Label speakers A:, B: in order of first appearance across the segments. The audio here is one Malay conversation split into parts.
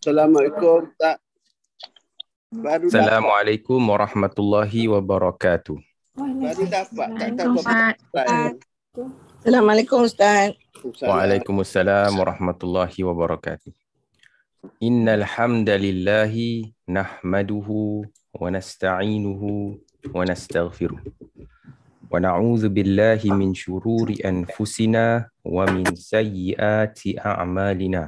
A: Assalamualaikum tak Baru Assalamualaikum
B: warahmatullahi wabarakatuh.
A: Baru dapat kata Pak. Assalamualaikum Ustaz.
B: Waalaikumsalam warahmatullahi wabarakatuh. Innal hamdalillah nahmaduhu wa nasta'inuhu wa nastaghfiruh. ونعوذ بالله من شرور أنفسنا ومن سيئات أعمالنا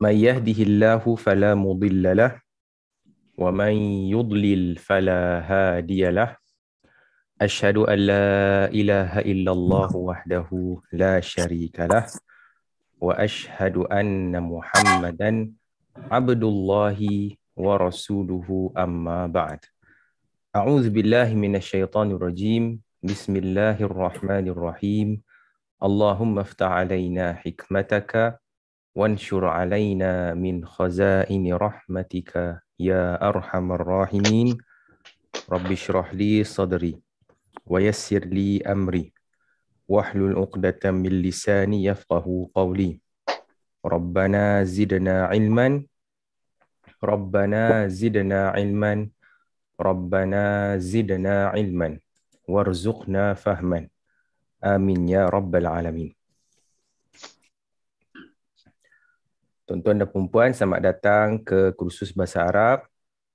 B: من يهده الله فلا مضل له ومن يضلل فلا هادي له أشهد أن لا إله إلا الله وحده لا شريك له وأشهد أن محمدا عبد الله ورسوله أما بعد أعوذ بالله من الشيطان الرجيم بسم الله الرحمن الرحيم اللهم افتح علينا حكمتك وانشر علينا من خزائن رحمتك يا أرحم الراحمين رب اشرح لي صدري ويسر لي أمري واحلل عقدة من لساني يفقه قولي ربنا زدنا علما ربنا زدنا علما Rabbana zidna ilman, وارزقنا fahman. Amin ya Rabbal Alamin. Tuan-tuan dan puan-puan, selamat datang ke kursus Bahasa Arab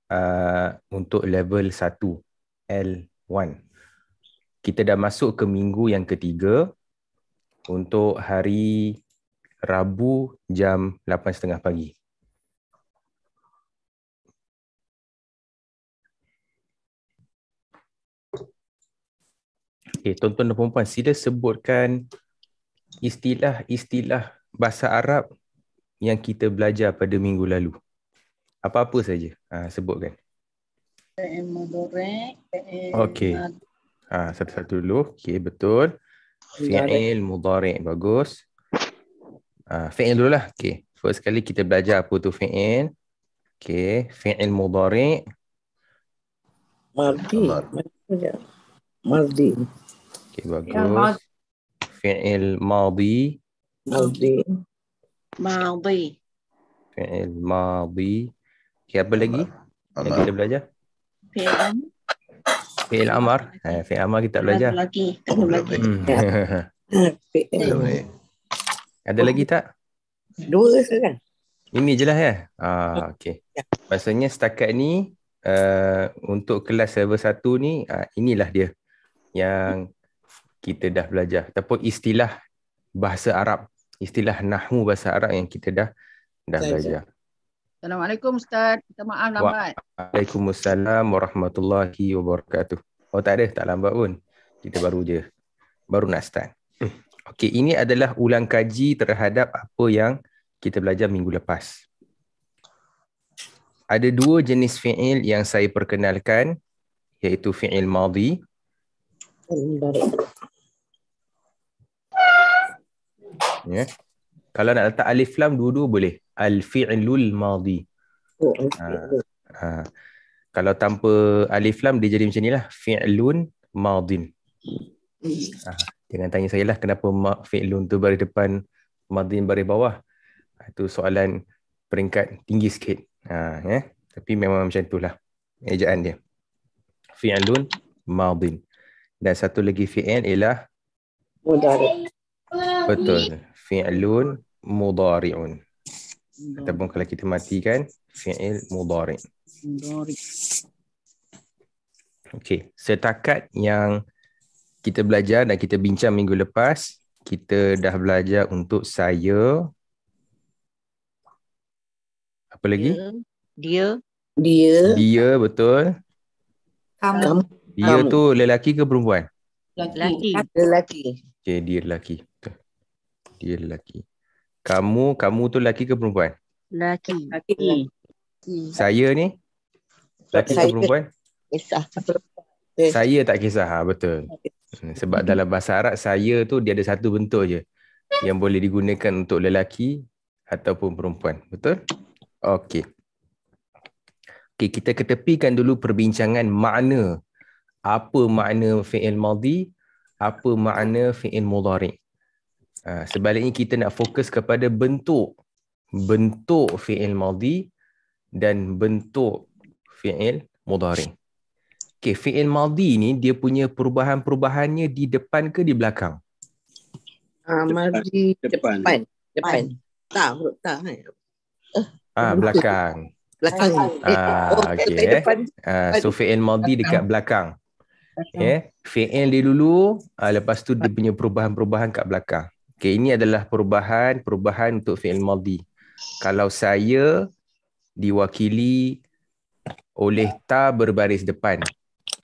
B: uh, untuk level 1, L1. Kita dah masuk ke minggu yang ketiga untuk hari Rabu jam 8.30 pagi. eh tuan-tuan dan puan sila sebutkan istilah-istilah bahasa Arab yang kita belajar pada minggu lalu. Apa-apa saja ha, sebutkan.
A: PM Mudorek, PM Okey.
B: Ha, satu-satu dulu. Okey, betul. Fi'il Mudarek bagus. Ha, fi'il dulu lah. Okey, first sekali kita belajar apa tu fi'il. Okey, fi'il Mudorek. Mardi. Mardi. Ya. Okay, bagus. Ya, fi'il madi. Madi. Madi. Fi'il madi. Okay, apa lagi? Amar. Yang kita belajar? Fi'il. Fi'il amar. Ha, fi'il amar kita belajar.
C: Lagi. Tunggu lagi. Hmm. Fi'il.
B: Ada lagi tak?
A: Dua sekarang.
B: Ini je lah ya? Ah, ya. okay. Maksudnya setakat ni, uh, untuk kelas level satu ni, uh, inilah dia. Yang kita dah belajar ataupun istilah bahasa Arab, istilah nahmu bahasa Arab yang kita dah dah saya, belajar. Saya.
A: Assalamualaikum ustaz. Minta maaf lambat.
B: Waalaikumsalam warahmatullahi wabarakatuh. Oh tak ada, tak lambat pun. Kita baru je. Baru nak start. Hmm. Okey, ini adalah ulang kaji terhadap apa yang kita belajar minggu lepas. Ada dua jenis fi'il yang saya perkenalkan iaitu fi'il madhi Ya. Yeah. Kalau nak letak alif lam dua-dua boleh. Al fi'lul madi. Oh, ha. ha. Kalau tanpa alif lam dia jadi macam nilah fi'lun madin. Ha. Jangan tanya saya lah kenapa ma fi'lun tu baris depan madin baris bawah. Itu ha, soalan peringkat tinggi sikit. Ha. Yeah. Tapi memang macam itulah ejaan dia. Fi'lun madin. Dan satu lagi fi'il ialah
A: mudari. Betul.
B: Fi'lun mudari'un. Mudari. Ataupun kalau kita matikan fi'il mudari. Mudari. Okey, setakat yang kita belajar dan kita bincang minggu lepas, kita dah belajar untuk saya apa lagi? Dia.
A: Dia. Dia,
B: dia betul. Kamu. Kamu. Dia Kamu. tu lelaki ke perempuan?
A: Lelaki. Lelaki.
B: Okey, dia lelaki. Dia lelaki. Kamu, kamu tu lelaki ke perempuan?
A: Lelaki. Lelaki. lelaki.
B: Saya ni? Lelaki ke perempuan? Kisah. Saya tak kisah. Ha, betul. Sebab dalam bahasa Arab, saya tu dia ada satu bentuk je. Yang boleh digunakan untuk lelaki ataupun perempuan. Betul? Okey. Okey, kita ketepikan dulu perbincangan makna apa makna fi'il madhi, apa makna fi'il mudhari. Ha, sebaliknya kita nak fokus kepada bentuk bentuk fi'il madhi dan bentuk fi'il mudhari. Okay, fi'il madhi ni dia punya perubahan-perubahannya di depan ke di belakang?
A: Ah, uh, madhi depan. Depan. depan. Eh. Ah, depan. depan. Tak, tak.
B: Ah, ha, belakang.
A: Belakang. Ah, oh, okay. Ah, so fi'il
B: madhi dekat belakang. Ya, Yeah. Fi'il dia dulu, uh, lepas tu dia punya perubahan-perubahan kat belakang. Okay, ini adalah perubahan-perubahan untuk fi'il maldi. Kalau saya diwakili oleh ta berbaris depan.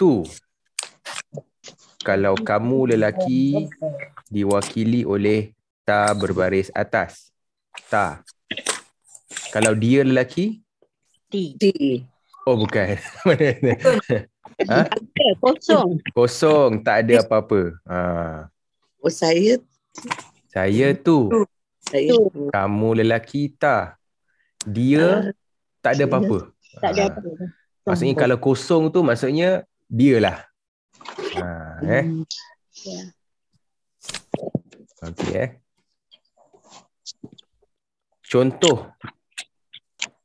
B: Tu. Kalau kamu lelaki diwakili oleh ta berbaris atas. Ta. Kalau dia lelaki? Ti. Oh bukan. Ha? Ada, kosong. Kosong, tak ada apa-apa. Ha. Oh, saya? Saya tu. Saya tu. Kamu lelaki ta. Dia uh, tak ada apa-apa. Ha.
A: Tak ada apa-apa. Ha. Maksudnya kalau
B: kosong tu maksudnya dialah. Ha, hmm. eh. Yeah. Okey eh. Contoh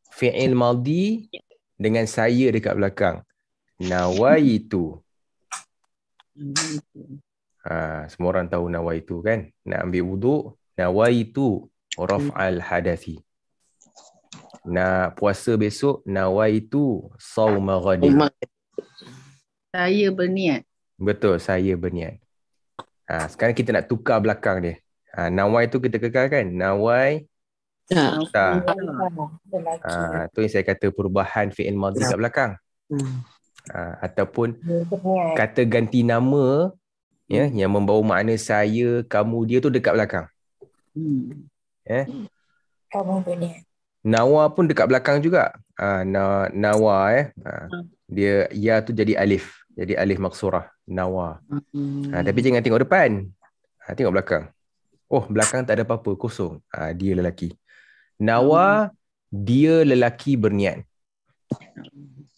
B: fi'il maldi dengan saya dekat belakang. Nawaitu. Ha, semua orang tahu nawai itu kan? Nak ambil wuduk, itu raf al-hadafi. Nak puasa besok, nawai itu Sawma ghadir.
A: Saya berniat.
B: Betul, saya berniat. Ha, sekarang kita nak tukar belakang dia. Ha, nawai itu kita kekal kan? Nawai. Ya. Ha. Ha. Ha.
A: Ha. Ha. Ha.
B: Ha. Ha. Ha. Ha. Ha uh, ataupun ya, kata ganti nama ya yang membawa makna saya kamu dia tu dekat belakang. Hmm. Ya.
C: Kamu punya.
B: Nawa pun dekat belakang juga. Ah na, nawa eh. Uh, dia ya tu jadi alif. Jadi alif maksurah nawa.
A: Hmm. tapi
B: jangan tengok depan. Ha, tengok belakang. Oh, belakang tak ada apa-apa, kosong. Ah dia lelaki. Nawa hmm. dia lelaki berniat.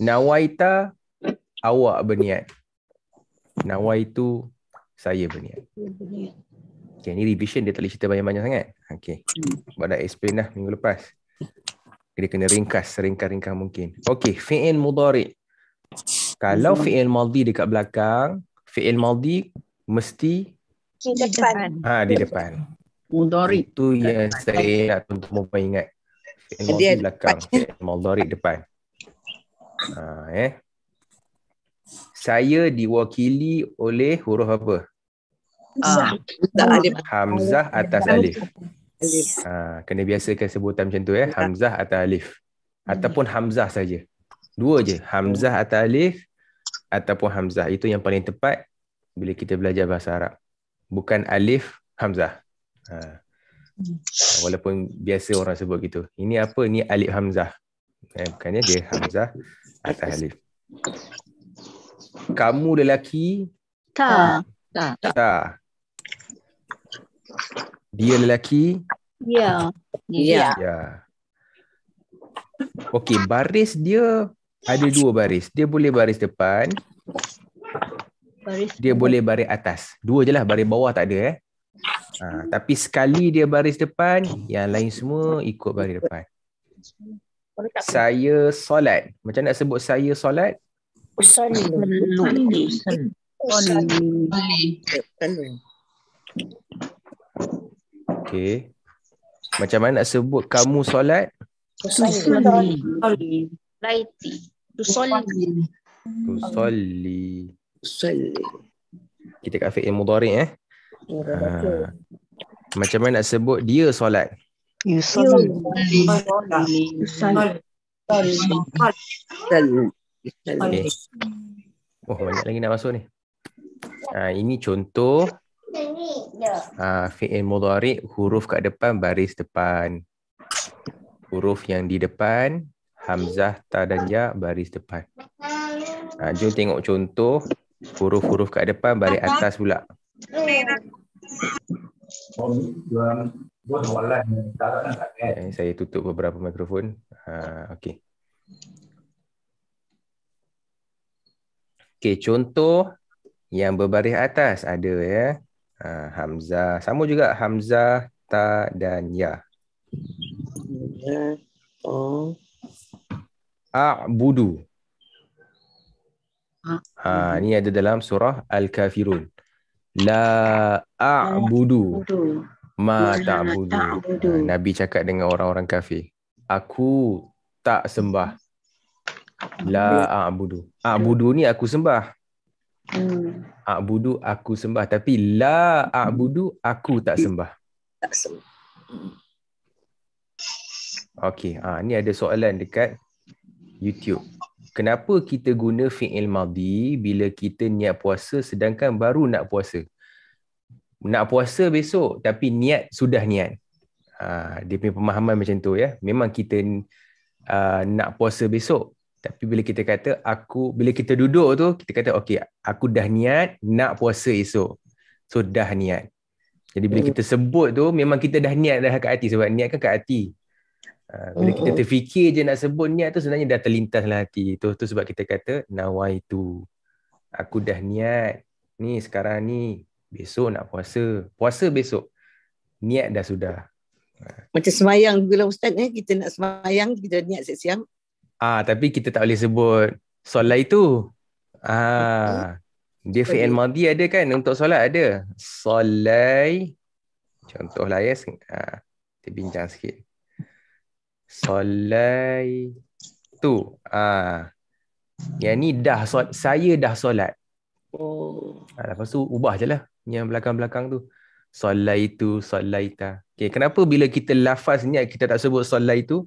B: Nawaita awak berniat Nawai itu saya berniat Okay ni revision dia tak boleh cerita banyak-banyak sangat Okay Sebab dah explain dah minggu lepas Dia kena ringkas seringkas-ringkas mungkin Okay fi'il mudari Kalau hmm. fi'il maldi dekat belakang Fi'il maldi mesti
A: Di depan ha, Di
B: depan Mudari Itu yang saya nak tuan-tuan ingat Fi'il maldi belakang Fi'il depan Ha, eh saya diwakili oleh huruf apa?
A: Ah, Hamzah atas alif.
B: Ha, kena biasakan sebutan macam tu ya. Hamzah atas alif. Hmm. Ataupun Hamzah saja. Dua je. Hamzah atas alif ataupun Hamzah. Itu yang paling tepat bila kita belajar bahasa Arab. Bukan alif, Hamzah. Ha. Hmm. Walaupun biasa orang sebut gitu. Ini apa? Ini alif Hamzah. Eh, bukannya dia Hamzah atas alif. Kamu lelaki?
A: Tak. Tak. Ah.
B: Tak. tak. Dia lelaki?
A: Ya. Ya.
B: Ya. Okey, baris dia ada dua baris. Dia boleh baris depan. Baris. Dia boleh baris atas. Dua je lah, baris bawah tak ada eh. Ha, tapi sekali dia baris depan, yang lain semua ikut baris depan. Saya solat. Macam nak sebut saya solat? Ya. Usalli. Okay. Macam mana nak sebut kamu solat?
A: Usalli.
C: Usalli.
B: Usalli. Usalli. Kita kat fi'il mudhari eh. Ha. Macam mana nak sebut dia solat?
A: Usalli. Usalli.
B: Usalli. Okay. Oh, banyak lagi nak masuk ni. Ha, ini contoh. Ha, fi'il mudarik, huruf kat depan, baris depan. Huruf yang di depan, Hamzah, Ta dan Ya, baris depan. Ha, jom tengok contoh. Huruf-huruf kat depan, baris atas pula.
A: Okay,
B: eh, saya tutup beberapa mikrofon. Ha, okay. Okey, contoh yang berbaris atas ada ya. Uh, Hamzah. Sama juga Hamzah, Ta dan Ya. A'budu. Ha, ini ada dalam surah Al-Kafirun. La a'budu ma ta'budu. Ha, Nabi cakap dengan orang-orang kafir. Aku tak sembah. La a'budu. A'budu ah, ya. ni aku sembah. Hmm. A'budu aku sembah tapi la a'budu aku tak sembah. Tak sembah. Okey, ha, ni ada soalan dekat YouTube. Kenapa kita guna fi'il madi bila kita niat puasa sedangkan baru nak puasa? Nak puasa besok tapi niat sudah niat. Ha, dia punya pemahaman macam tu ya. Memang kita uh, nak puasa besok tapi bila kita kata aku bila kita duduk tu kita kata okey aku dah niat nak puasa esok. So dah niat. Jadi bila hmm. kita sebut tu memang kita dah niat dah kat hati sebab niat kan kat hati. Ha, bila kita hmm. terfikir je nak sebut niat tu sebenarnya dah terlintas dalam hati. Tu tu sebab kita kata nawa itu Aku dah niat. Ni sekarang ni besok nak puasa. Puasa besok. Niat dah sudah.
C: Ha. Macam semayang juga lah Ustaz eh? Kita nak semayang Kita niat siap-siap
B: Ah, tapi kita tak boleh sebut solat itu. Ah, dia fi'il madi ada kan untuk solat ada. Solai contoh lah ya. Ah, kita bincang sikit. Solai tu. Ah. Yang ni dah solat, saya dah solat. Oh. Ah, lepas tu ubah je lah yang belakang-belakang tu. Solai itu, solai ta. Okay, kenapa bila kita lafaz ni kita tak sebut solai itu?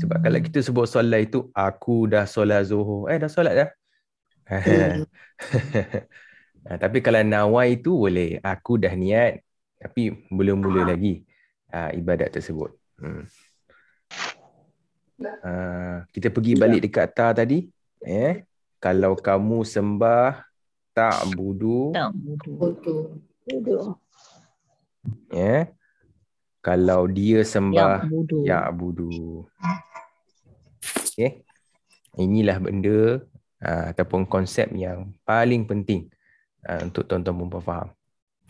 B: Sebab kalau hmm. kita sebut solat itu, aku dah solat zuhur. Eh, dah solat dah. Ha, tapi kalau nawa itu boleh. Aku dah niat. Tapi belum mula ah. lagi uh, ibadat tersebut. Hmm. Uh, kita pergi balik dekat ta tadi. Eh, kalau kamu sembah tak budu.
C: Tak budu. Budu.
B: Ya. Yeah kalau dia sembah ya budu. Ya, okay. Inilah benda ah, ataupun konsep yang paling penting ah, untuk tuan-tuan pun faham.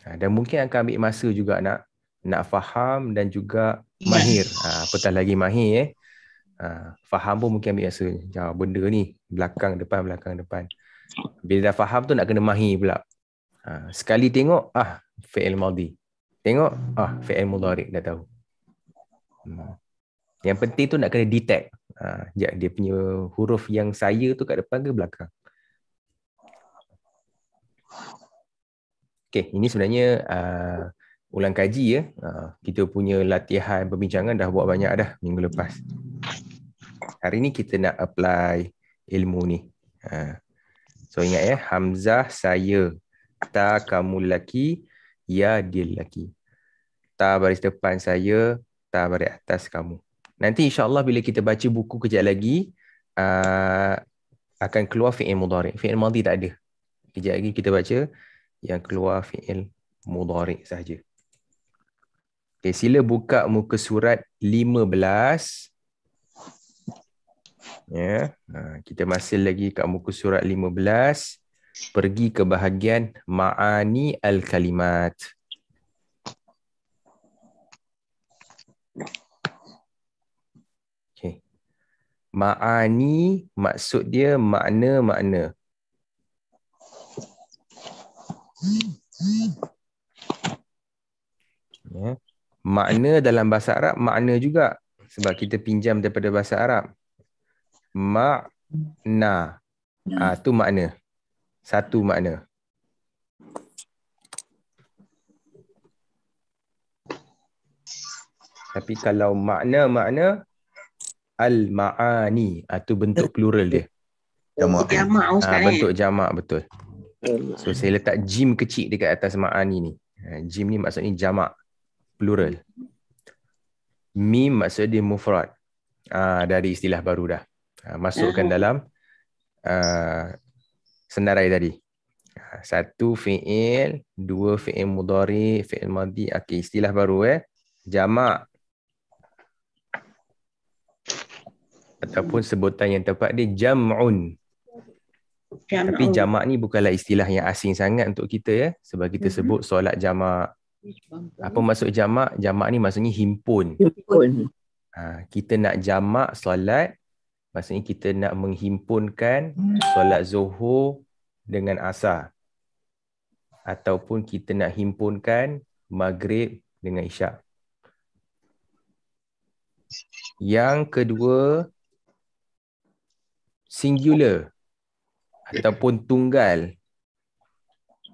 B: Ah, dan mungkin akan ambil masa juga nak nak faham dan juga mahir. apatah lagi mahir eh. faham pun mungkin ambil masa. Ya, benda ni belakang depan belakang depan. Bila dah faham tu nak kena mahir pula. sekali tengok ah fi'il madhi. Tengok, ah fi'il mudhari dah tahu. Hmm. Yang penting tu nak kena detect. Ha, dia punya huruf yang saya tu kat depan ke belakang. Okey, ini sebenarnya uh, ulang kaji ya. Uh, kita punya latihan perbincangan dah buat banyak dah minggu lepas. Hari ni kita nak apply ilmu ni. Uh, so ingat ya, Hamzah saya. Ta kamu lelaki. Ya, dia lelaki. Ta baris depan saya, ta baris atas kamu. Nanti insyaAllah bila kita baca buku kejap lagi, uh, akan keluar fi'il mudari. Fi'il madhi tak ada. Kejap lagi kita baca yang keluar fi'il mudari sahaja. Okay, sila buka muka surat 15. Ya, yeah. Ha, kita masih lagi kat muka surat 15 pergi ke bahagian ma'ani al-kalimat. Okay. Ma'ani maksud dia makna-makna. Ya. Makna dalam bahasa Arab makna juga sebab kita pinjam daripada bahasa Arab. Makna. Ah ha, tu makna satu makna. Tapi kalau makna-makna al-ma'ani, atau ah, bentuk plural dia. Jamak. Jamak ha, bentuk jamak ah, eh? betul. So saya letak jim kecil dekat atas ma'ani ni. Ah, jim ni maksudnya jamak plural. Mim maksud dia mufrad. Ha, dari istilah baru dah. Ha, masukkan uh-huh. dalam uh, senarai tadi. Ha, satu fi'il, dua fi'il mudari, fi'il madi. Okey, istilah baru eh. jama Ataupun sebutan yang tepat dia jam'un. jam'un. Tapi jama ni bukanlah istilah yang asing sangat untuk kita ya. Eh? Sebab kita hmm sebut solat jama Apa maksud jama jama ni maksudnya himpun. Himpun. Ha, kita nak jama solat Maksudnya kita nak menghimpunkan hmm. solat zuhur dengan asar. Ataupun kita nak himpunkan maghrib dengan isyak. Yang kedua, singular ataupun tunggal.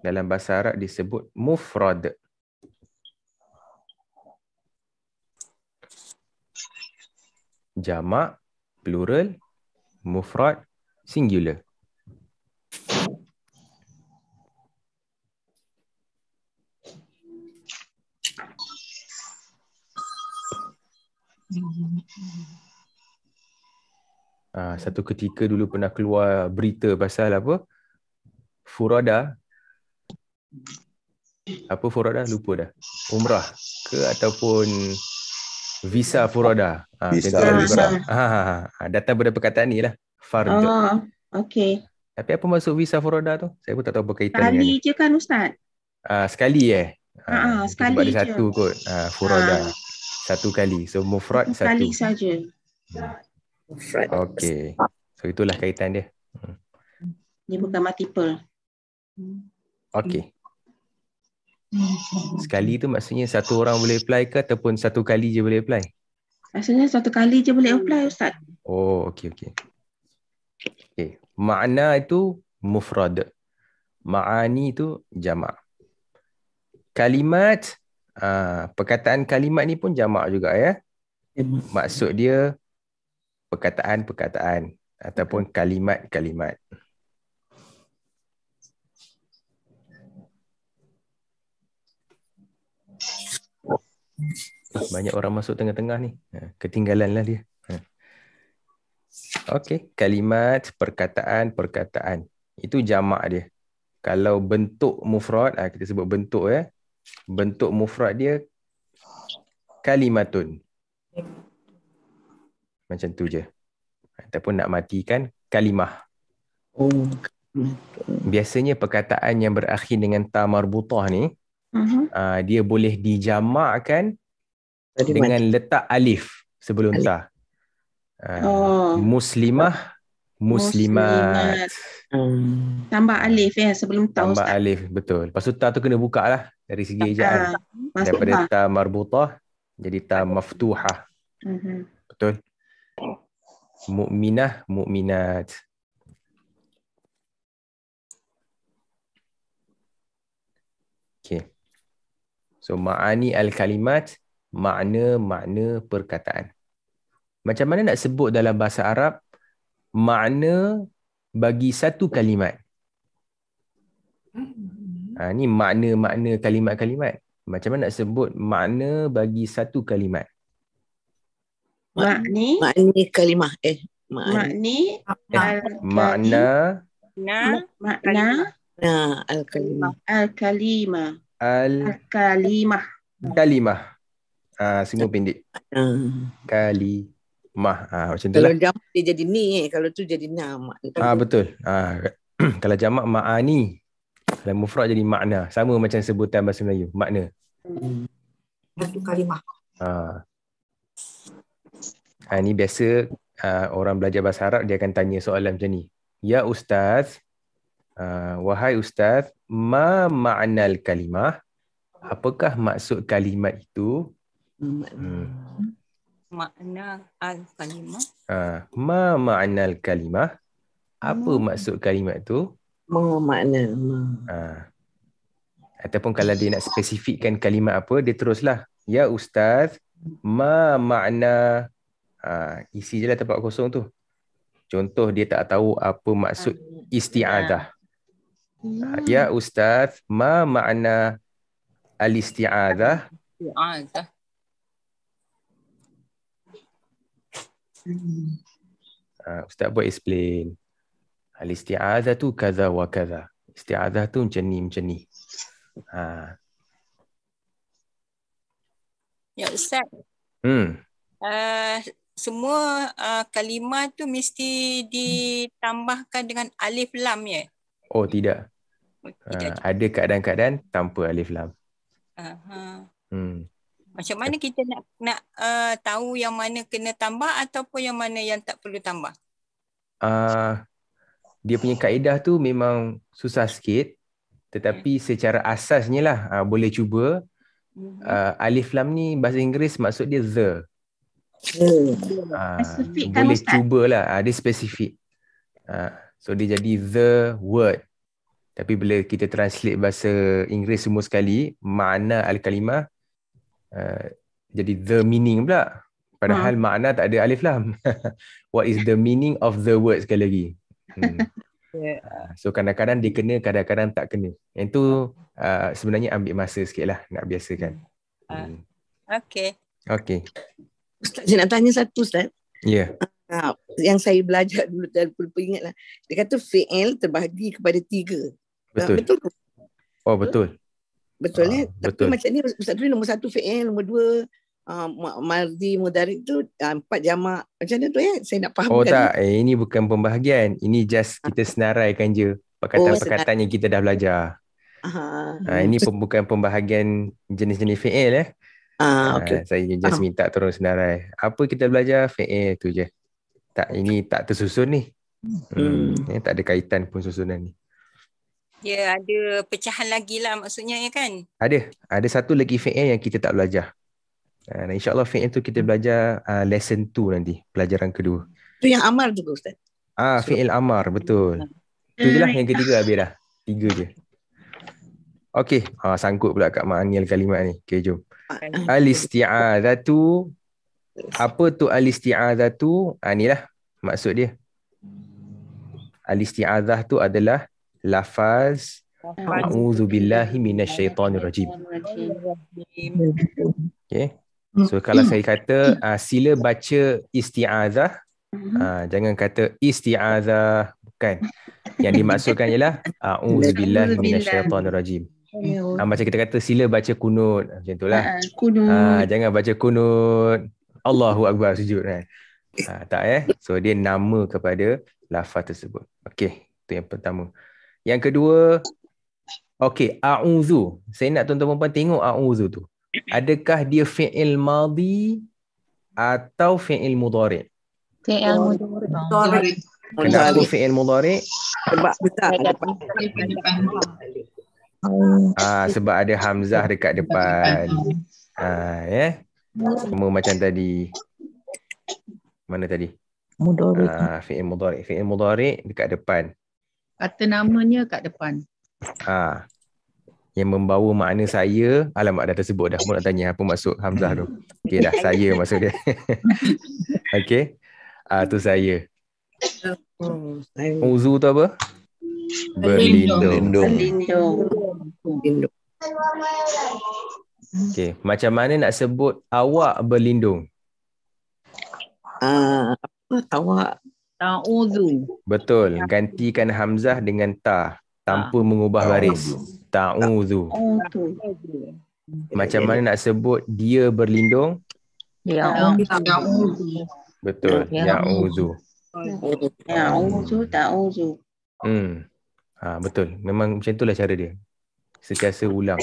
B: Dalam bahasa Arab disebut mufrad. jama plural, mufrad, singular. Uh, satu ketika dulu pernah keluar berita pasal apa furada apa furada lupa dah umrah ke ataupun Visa furoda. Ha, visa furoda. Ha, ha, ha. ha, datang pada perkataan ni lah. Farjo. Oh, ah, okay. Tapi apa maksud visa furoda tu? Saya pun tak tahu berkaitan sekali dengan Sekali
C: je kan Ustaz?
B: Ha, sekali eh. Ha, ha, sekali sebab je. Sebab satu kot. Ha, furoda. Ha. Satu kali. So mufrad satu. Sekali saja. Mufrad. Okay. So itulah kaitan dia. Hmm.
C: Dia bukan multiple.
B: Okay. Hmm. Sekali tu maksudnya satu orang boleh apply ke ataupun satu kali je boleh apply?
C: Maksudnya satu kali je boleh apply Ustaz.
B: Oh, okey, okey. Okey, makna itu mufrad. Ma'ani itu jama' Kalimat, uh, perkataan kalimat ni pun jama' juga ya. ya Maksud dia perkataan-perkataan ataupun kalimat-kalimat. Banyak orang masuk tengah-tengah ni. Ha, Ketinggalan lah dia. Ha. Okey, kalimat, perkataan, perkataan. Itu jamak dia. Kalau bentuk mufrad, ha, kita sebut bentuk ya. Bentuk mufrad dia kalimatun. Macam tu je. Ataupun nak matikan kalimah. Oh, Biasanya perkataan yang berakhir dengan tamar marbutah ni, Uh-huh. Uh, dia boleh dijamakkan Jadi dengan mati. letak alif sebelum alif. ta. Uh, ah, oh. Muslimah muslimat. Hmm.
C: Tambah alif ya sebelum ta Tambah Ustaz.
B: alif betul. Lepas tu ta tu kena buka lah dari segi ah, ejaan. Daripada ta. ta marbutah jadi ta maftuha Uh-huh. Mm-hmm. Betul. Mukminah mukminat. Uh-huh. So ma'ani al-kalimat, makna-makna perkataan. Macam mana nak sebut dalam bahasa Arab makna bagi satu kalimat? Ha, ni makna-makna kalimat-kalimat. Macam mana nak sebut makna bagi satu kalimat?
A: Makni. Makni kalimat.
B: Eh, makni. Eh, makna.
C: Makna. Makna.
B: Al-kalimah.
C: Al-kalimah.
B: Al-Kalimah. Kalimah. Ha, semua pendek. Ah. Kalimah. Ha, macam tu lah. Kalau jamak
C: dia jadi ni. Kalau tu jadi nama. Ha, betul.
B: Ha, kalau jamak ma'ani. Kalau mufrak jadi makna. Sama macam sebutan bahasa Melayu. Makna.
A: Hmm. Satu kalimah.
B: Ha. Ha, ni biasa uh, orang belajar bahasa Arab dia akan tanya soalan macam ni. Ya Ustaz, Ah, wahai ustaz, ma makna kalimah? Apakah maksud kalimat itu? Hmm.
C: Makna al kalimah.
B: Ah, ma makna kalimah? Apa hmm. maksud kalimat tu? Ma makna. Ma. Ha. Ataupun kalau dia nak spesifikkan kalimat apa, dia teruslah. Ya ustaz, ma makna ha, isi je lah tempat kosong tu. Contoh dia tak tahu apa maksud ya. isti'adah. Ha. Hmm. Ya Ustaz, ma makna al-isti'adah?
C: Isti'adah.
B: Ha, Ustaz buat explain. Al-isti'adah tu kaza wa kaza. Isti'adah tu macam ni, macam ni. Ha. Ya Ustaz. Hmm.
C: Uh, semua uh, kalimah tu mesti ditambahkan dengan alif lam ya?
B: Oh tidak. Uh, ada keadaan-keadaan tanpa alif lam.
C: Uh-huh. Hmm. Macam mana kita nak nak uh, tahu yang mana kena tambah ataupun yang mana yang tak perlu tambah?
B: Uh, dia punya kaedah tu memang susah sikit tetapi hmm. secara asasnya lah uh, boleh cuba. Uh, alif lam ni bahasa Inggeris maksud dia the. Hmm. Uh, boleh cubalah. Uh, dia spesifik. Uh, So dia jadi the word. Tapi bila kita translate bahasa Inggeris semua sekali, makna al-kalimah uh, jadi the meaning pula. Padahal ha. makna tak ada alif lam. What is the meaning of the word sekali lagi? Hmm.
A: Ah,
B: so kadang-kadang dia kena, kadang-kadang tak kena. Yang tu uh, sebenarnya ambil masa sikit lah nak biasakan.
C: Ah. Hmm. Okay. Okay. Ustaz, saya nak tanya satu Ustaz. Ya. Yeah. Ha, yang saya belajar dulu dan lupa ingatlah. Dia kata fi'il terbahagi kepada tiga.
B: Betul. Ha, betul. Oh, betul.
C: Betul, ha, ya? betul. Tapi macam ni, Ustaz Duri, nombor satu fi'il, nombor dua, uh, mardi, mudarik tu, uh, empat jamak. Macam mana tu, ya? Saya
A: nak faham. Oh, kan? tak.
B: Eh, ini bukan pembahagian. Ini just kita senaraikan je. Oh, perkataan-perkataan oh, yang kita dah belajar.
A: Ha, ini
B: bukan pembahagian jenis-jenis fi'il, ya? Ah, okay. Ha, saya just minta turun senarai. Apa kita belajar? Fi'il tu je tak ini tak tersusun ni.
A: Hmm. hmm.
B: Eh, tak ada kaitan pun susunan ni.
C: Ya, ada pecahan lagi lah maksudnya ya kan?
B: Ada. Ada satu lagi fi'il yang kita tak belajar. Ah, dan insyaAllah fi'il tu kita belajar uh, lesson 2 nanti. Pelajaran kedua.
C: Tu yang amar juga Ustaz.
B: Ah, fi'il amar, betul. Itu je lah yang ah, ketiga habis dah. Tiga je. Okay, ah, sangkut pula kat Ma'anil kalimat ni. Okay, jom. Alisti'adatu apa tu alisti'adzah tu ha, inilah maksud dia alisti'adzah tu adalah lafaz a'udzu billahi minasyaitonir rajim okey so kalau saya kata uh, sila baca isti'adzah uh, mhm. ah, jangan kata isti'adzah bukan yang dimaksudkan ialah ah, a'udzu billahi minasyaitonir rajim Ha, macam kita kata sila baca kunut macam itulah. Ha, jangan baca kunut. Allahu Akbar sujud kan. Ha, tak eh. So dia nama kepada lafaz tersebut. Okey, itu yang pertama. Yang kedua Okey, a'udzu. Saya nak tuan-tuan puan tengok a'udzu tu. Adakah dia fi'il madhi atau fi'il mudhari?
A: Fi'il mudhari.
B: Kenapa tu fi'il mudhari? Sebab besar. Ah, sebab ada hamzah dekat depan. Ah, ya. Yeah. Sama macam tadi. Mana tadi? Mudhari. Ah, uh, fi'il mudhari. Fi'il mudhari dekat depan.
A: Kata namanya kat depan.
B: Ah. yang membawa makna saya, alamak dah tersebut dah. Mau nak tanya apa maksud Hamzah tu. Okey dah, saya maksud dia. Okey. Ah, uh, tu saya. Oh, Uzu tu apa? Berlindung. Berlindung.
A: Berlindung. Berlindung.
B: Hmm. Okay, macam mana nak sebut awak berlindung? Ah, apa uh, awak?
A: Ta'udhu.
B: Betul. Gantikan Hamzah dengan Ta tanpa ta. mengubah ah. baris. Ta'udhu. Macam mana nak sebut dia berlindung?
A: Ya'udhu.
B: Betul. Ya'udhu.
C: Ya'udhu, ta'udhu.
B: Hmm. Ha, betul. Memang macam itulah cara dia. Sekiasa ulang.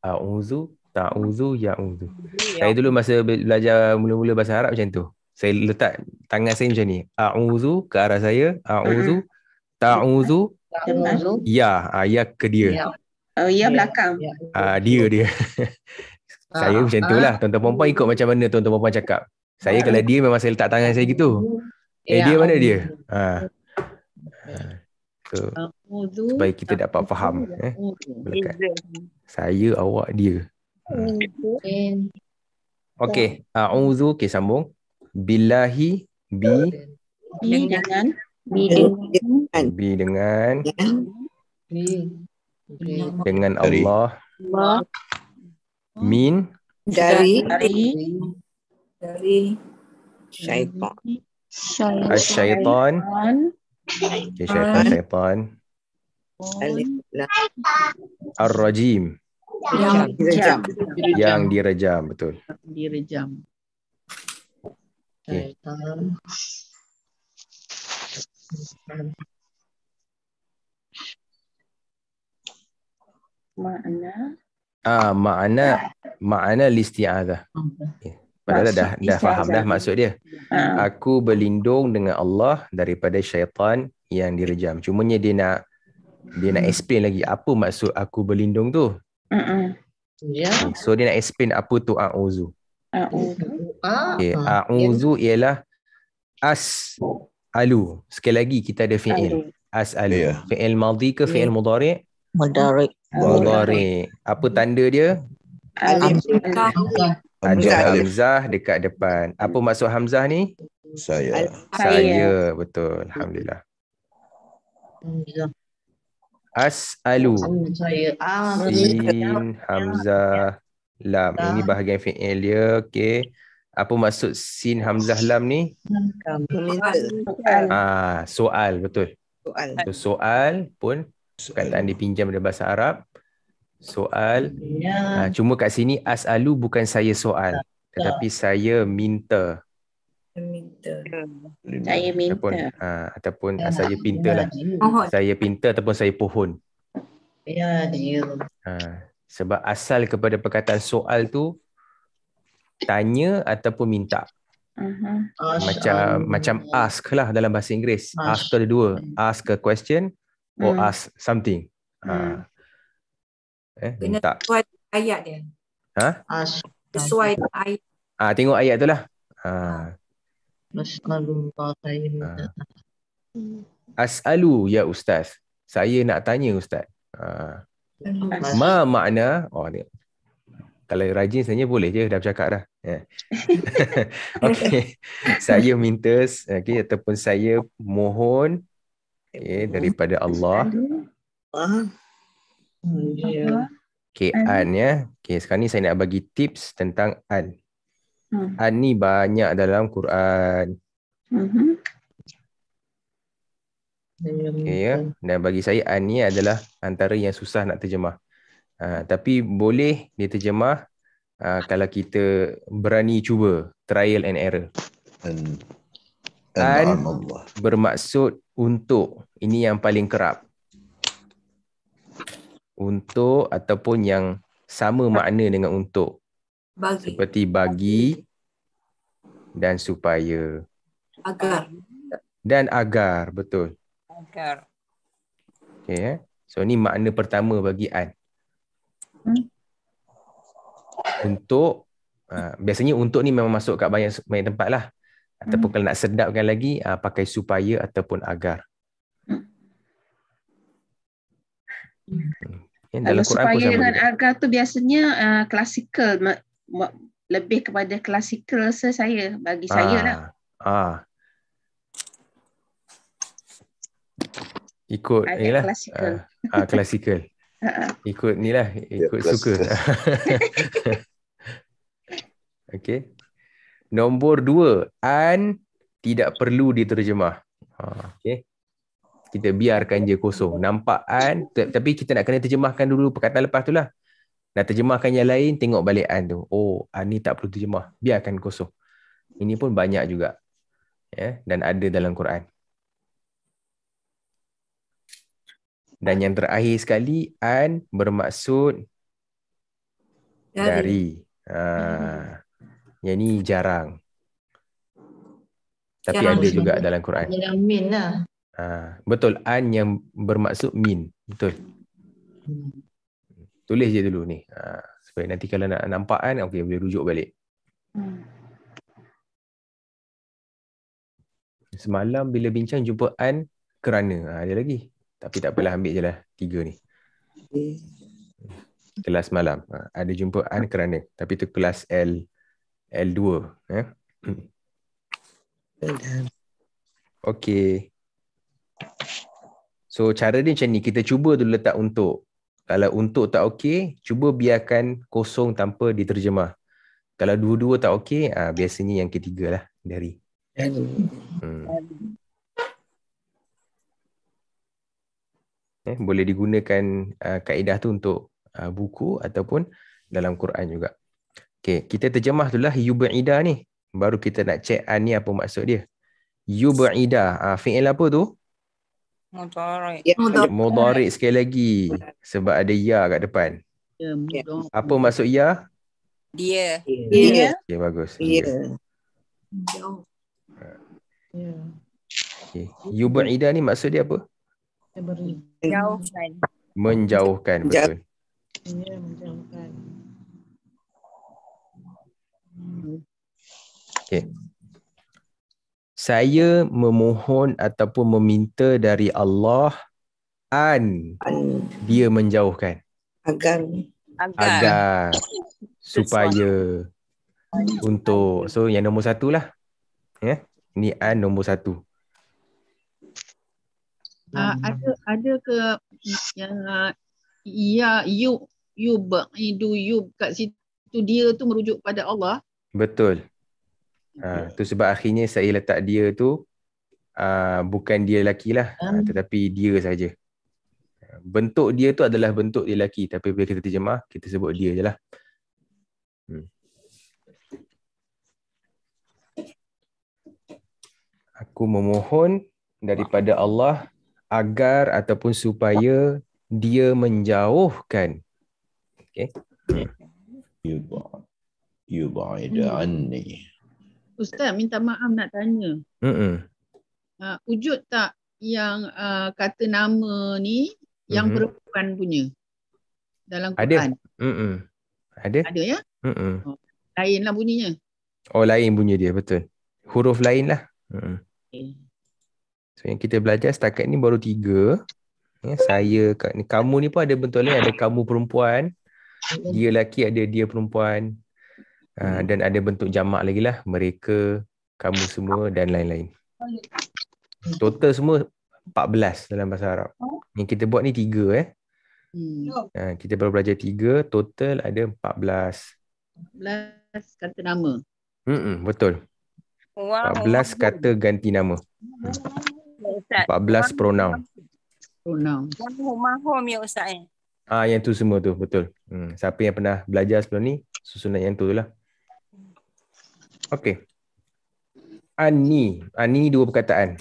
B: A'udhu ah, Ta'udhu Ya'udhu ya. Saya dulu masa belajar mula-mula bahasa Arab macam tu Saya letak tangan saya macam ni A'udhu ah, ke arah saya A'udhu ah, hmm. Ta'udhu Ya Ya ke dia ya.
C: Oh, ya, ya. belakang
B: Ah Dia dia
A: Saya macam tu lah
B: Tuan-tuan perempuan ikut macam mana Tuan-tuan perempuan cakap Saya kalau dia memang saya letak tangan saya gitu
A: Eh dia mana dia
B: Ha. Ah. Ah. So. Wudu. Supaya kita dapat faham eh. Belakang. Saya awak dia. Hmm. Okey, a'udzu okay, sambung. Bilahi bi bi
A: dengan bi dengan
B: bi dengan dengan Allah. Min
A: dari dari
B: syaitan.
A: Syaitan. Syaitan. Syaitan. syaitan. syaitan. syaitan.
B: syaitan. Ar-Rajim.
A: Yang direjam. Yang
B: direjam, betul.
A: Direjam. Makna.
B: Ah, makna makna listi'adah.
A: Padahal dah dah, dah faham dah
B: maksud dia. Ah. Aku berlindung dengan Allah daripada syaitan yang direjam. Cumanya dia nak dia nak hmm. explain lagi apa maksud aku berlindung tu.
C: Mm-mm. Yeah.
B: So dia nak explain apa tu a'uzu.
A: A'uzu. Ah. Okay. A'uzu
B: ialah as alu. Sekali lagi kita ada fi'il. As alu. Yeah. Fi'il madhi ke ya. fi'il yeah. mudhari? Mudhari. Mudhari. Apa tanda dia? Alif. Ada hamzah dekat depan. Apa maksud hamzah ni? Saya. Saya, Saya. betul. Alhamdulillah. Alhamdulillah as'alu
A: ah, sin
B: hamzah lam ah. ini bahagian fi'il dia okey apa maksud sin hamzah lam ni ah soal betul soal soal pun kataan dipinjam dari bahasa Arab soal ya. ha, cuma kat sini as'alu bukan saya soal ya. tetapi saya minta Minta. Saya minta. Ataupun, ha, ataupun ya, saya pinta lah. Oh, saya pinta ataupun saya pohon.
A: Ya, dia.
B: Ha, sebab asal kepada perkataan soal tu, tanya ataupun minta.
A: Uh-huh. Macam Asha.
B: macam ask lah dalam bahasa Inggeris. Asha. Ask tu ada dua. Ask a question hmm. or ask something. Ha. Hmm. Ha. Eh, minta. Kena sesuai ayat dia. Ha?
C: Sesuai ayat.
B: Ah, ha, tengok ayat tu lah. Ha. ha. Ah. As'alu ya ustaz. Saya nak tanya ustaz. Ha. Ma makna oh ni. Kalau rajin sebenarnya boleh je dah bercakap dah. Yeah. okay. saya minta okay, ataupun saya mohon okay, daripada Allah. Okay, An ya. Okay, sekarang ni saya nak bagi tips tentang An. Hmm. An ah, banyak dalam Quran.
C: Mhm. Okay, ya.
B: Dan bagi saya ani adalah antara yang susah nak terjemah. Uh, tapi boleh diterjemah uh, kalau kita berani cuba, trial and error. Dan bermaksud untuk ini yang paling kerap. Untuk ataupun yang sama makna dengan untuk bagi. seperti bagi dan supaya agar dan agar betul agar okay. eh? so ni makna pertama bagi an hmm. untuk uh, biasanya untuk ni memang masuk kat banyak banyak tempat lah ataupun hmm. kalau nak sedapkan lagi uh, pakai supaya ataupun agar hmm. Hmm. Dalam kalau supaya dengan
C: agar tu biasanya uh, ah, klasikal lebih kepada klasikal rasa saya bagi ah. saya lah.
B: Ah. Ikut ni lah. Ah, ah, klasikal. Ha, ha. ikut ni lah. Ya, ikut yeah, suka. okay. Nombor dua. An tidak perlu diterjemah. Ha, okay. Kita biarkan je kosong. Nampak an. Tapi kita nak kena terjemahkan dulu perkataan lepas tu lah. Dah terjemahkan yang lain, tengok balik an tu. Oh, an ni tak perlu terjemah. Biarkan kosong. Ini pun banyak juga. Ya, dan ada dalam Quran. Dan yang terakhir sekali, an bermaksud dari. dari. Ha. Hmm. Yang ni jarang. Tapi jarang ada sebenarnya. juga dalam Quran.
C: Dalam min lah.
B: Ha. Betul, an yang bermaksud min. Betul. Hmm tulis je dulu ni uh, supaya nanti kalau nak nampak kan okey boleh rujuk balik hmm. semalam bila bincang jumpa an kerana uh, ada lagi tapi tak apalah ambil je lah tiga ni kelas malam uh, ada jumpa an kerana tapi tu kelas L L2 ya eh? Okay So cara dia macam ni Kita cuba tu letak untuk kalau untuk tak okey, cuba biarkan kosong tanpa diterjemah. Kalau dua-dua tak okey, ha, biasanya yang ketiga lah dari.
A: Hmm.
B: Eh, boleh digunakan uh, kaedah tu untuk uh, buku ataupun dalam Quran juga. Okay, kita terjemah tu lah yuba'idah ni. Baru kita nak check an ni apa maksud dia. Yuba'idah. Uh, fi'il apa tu?
A: Mudarik. Ya, ya,
B: mudarik sekali lagi sebab ada ya kat depan.
A: Yeah.
B: Apa maksud ya?
A: Dia. Dia. Ya. Dia.
B: Okay, bagus. Dia.
A: Dia. Yeah.
B: Okay. Yubu'ida ni maksud dia apa?
A: Menjauhkan.
B: Menjauhkan, betul.
A: Ya, menjauhkan.
B: Okay saya memohon ataupun meminta dari Allah an, an. dia menjauhkan
C: agar agar, agar. supaya
A: an.
B: untuk so yang nombor satu lah ya yeah. ni an nombor satu
A: uh, ada ada ke yang ah, ya you you you kat situ dia tu merujuk pada Allah
B: betul yes. tu sebab akhirnya saya letak dia tu uh, bukan dia lelaki lah um. tetapi dia saja bentuk dia tu adalah bentuk dia lelaki tapi bila kita terjemah kita sebut dia je lah hmm. aku memohon daripada Allah agar ataupun supaya dia menjauhkan okay. Yubaida anni.
A: Ustaz minta maaf nak tanya. Hmm. Uh, wujud tak yang uh, kata nama ni yang mm-hmm. perempuan punya dalam Quran? Ada.
B: Hmm. Ada. Ada ya? Hmm.
A: Oh, lainlah bunyinya.
B: Oh, lain bunyi dia, betul. Huruf lain lah. Hmm. Okay. So yang kita belajar setakat ni baru tiga. Ya, saya kamu ni pun ada bentuk lain ada kamu perempuan dia lelaki ada dia perempuan Uh, dan ada bentuk jamak lagi lah mereka, kamu semua dan lain-lain. Total semua 14 dalam bahasa Arab. Yang kita buat ni 3 eh. Hmm. Uh, kita baru belajar tiga. total ada empat 14.
A: belas kata nama.
B: Hmm, betul. Wow. belas kata ganti nama.
A: Empat belas pronoun. Pronoun.
C: ya Ustaz eh.
B: Ah yang tu semua tu betul. Hmm, siapa yang pernah belajar sebelum ni susunan yang tu lah. Okey. Ani. Ani dua perkataan.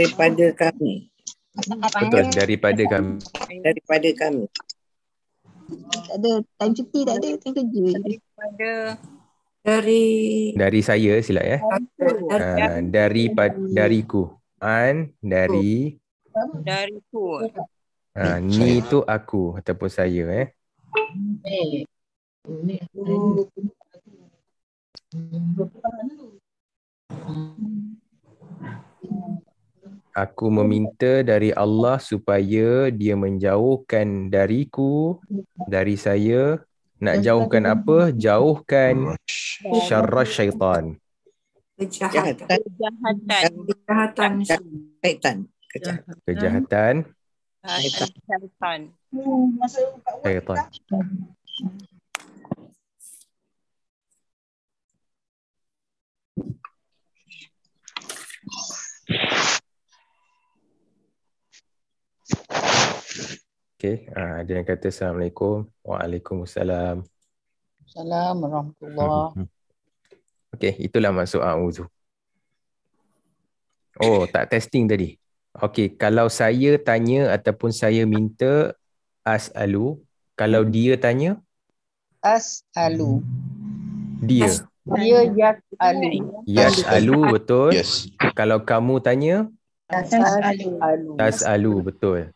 B: Daripada kami.
A: Betul. Daripada kami.
C: Daripada kami. Tak ada time cuti tak ada time kerja. Daripada dari
B: dari saya sila ya. Uh, dari ah, dariku. An dari
A: dariku.
B: Ha, uh, ni tu aku ataupun saya eh.
A: Ni. Hmm.
B: Aku meminta dari Allah supaya dia menjauhkan dariku, dari saya. Nak jauhkan apa? Jauhkan syarat syaitan.
A: Kejahatan. Kejahatan.
C: Kejahatan. Kejahatan. Kejahatan. Kejahatan. Hmm, Kejahatan.
B: Kejahatan. Kejahatan. Kejahatan. Kejahatan. Kejahatan.
A: Kejahatan.
B: Okay, uh, ha, ada yang kata Assalamualaikum. Waalaikumsalam.
A: Assalamualaikum warahmatullahi
B: Okay, itulah maksud A'udhu. Oh, tak testing tadi. Okay, kalau saya tanya ataupun saya minta as'alu, kalau dia tanya?
A: As'alu. Dia. As- Ya Yas Alu. Yas Alu
B: betul. Yes. Kalau kamu tanya
A: tas Alu.
B: tas Alu betul.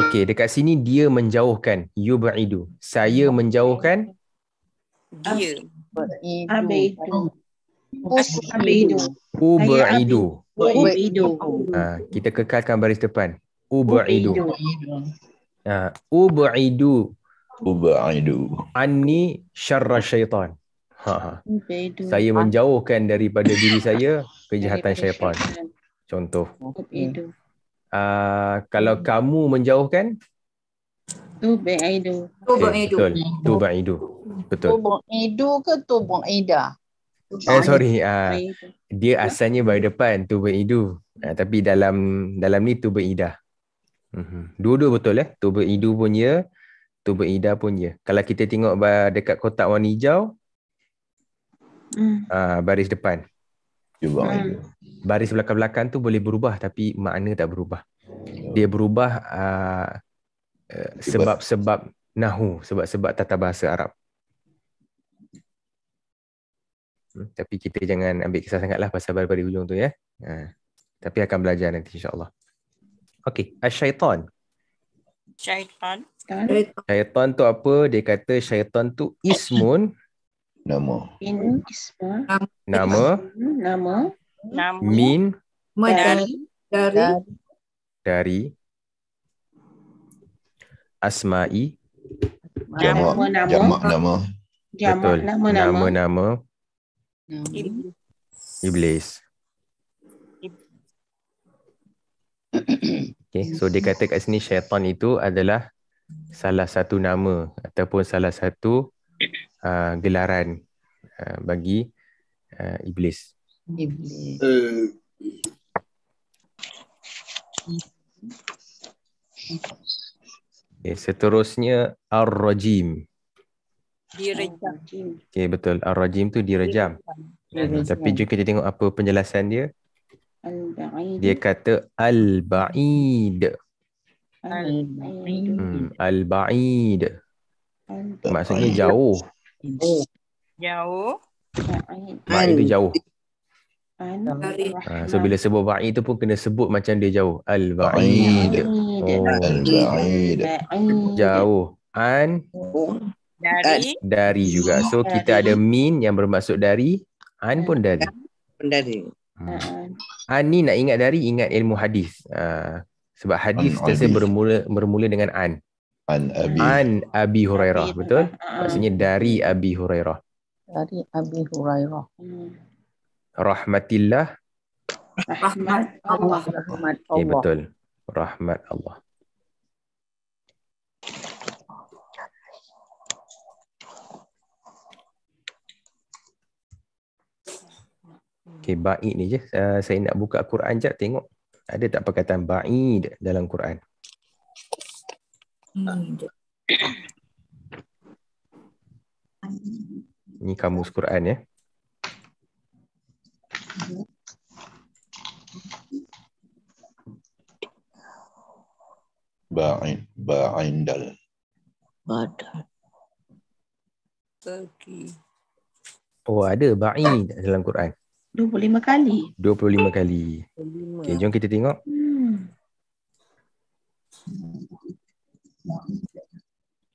B: Okey, dekat sini dia menjauhkan You yubidu. Saya menjauhkan
A: dia. Abidu. Abidu.
B: Ubidu.
A: Ubidu. Ha,
B: kita kekalkan baris depan. Ubidu. Ha, ubidu. Ubidu. Ah, Ani syarra syaitan. Ha, ha. Saya ah. menjauhkan daripada diri saya kejahatan syaitan. Contoh. Uh, kalau hmm. kamu menjauhkan
A: tu ba'idu. Tu Betul. Tu ba'idu ke tu ba'ida?
B: Oh eh, sorry. Uh, dia asalnya baru depan tu ba'idu. Uh, tapi dalam dalam ni tu ba'ida. Mhm. Dua-dua betul eh. Tu ba'idu pun ya. Tu ba'ida pun ya. Kalau kita tengok dekat kotak warna hijau, uh, baris depan. Cuba. Hmm. Baris belakang-belakang tu boleh berubah tapi makna tak berubah. Ya. Dia berubah uh, ah, uh, eh, sebab-sebab nahu, sebab-sebab tata bahasa Arab. Hmm, tapi kita jangan ambil kisah sangatlah pasal baris-baris ujung tu ya. Uh, tapi akan belajar nanti insya-Allah. Okey, asy-syaitan.
C: Syaitan.
B: Syaitan tu apa? Dia kata syaitan tu ismun Nama.
C: Min isma. Nama. Nama. Nama.
B: Min.
A: Dari. Dari. Dari.
B: Dari. Asma'i. Jamak nama. Jamak nama. nama. Nama. Nama. Nama. Iblis. Iblis. Okay, so dia kata kat sini syaitan itu adalah salah satu nama ataupun salah satu uh, gelaran uh, bagi uh, iblis.
A: Iblis.
B: Eh, okay, seterusnya ar-rajim.
C: Direjam.
B: Okay, betul. Ar-rajim tu direjam.
A: direjam. Uh, tapi jom
B: kita tengok apa penjelasan dia.
A: Al-ba'id. Dia
B: kata al-ba'id.
A: Al-ba'id.
B: Hmm, al al
A: Maksudnya jauh. Oh.
C: Jauh.
B: Ah, ba'i tu jauh.
C: Ha, so bila
B: sebut ba'i tu pun kena sebut macam dia jauh. Al-ba'id. Oh. Al-ba'id. Jauh. An. Dari. Dari juga. So kita ada min yang bermaksud dari. An pun dari.
C: Pun Dari. Hmm.
B: An ni nak ingat dari ingat ilmu hadis. Ah, sebab hadis tersebut bermula bermula dengan an. An Abi. An Abi Hurairah, Abi. betul? Ha, ha. Maksudnya dari Abi Hurairah.
A: Dari Abi Hurairah. Hmm.
B: Rahmatillah.
A: Rahmat Allah. Rahmat eh, Allah. Okay, betul.
B: Rahmat Allah. Okay, baik ni je. Uh, saya nak buka Quran je, tengok. Ada tak perkataan baid dalam Quran? Hmm, Ini kamus Quran ya. Ba'in, ba'in dal. Badal. Oh ada ba'in dalam Quran.
C: 25 kali.
B: 25 kali. Okay, jom kita tengok.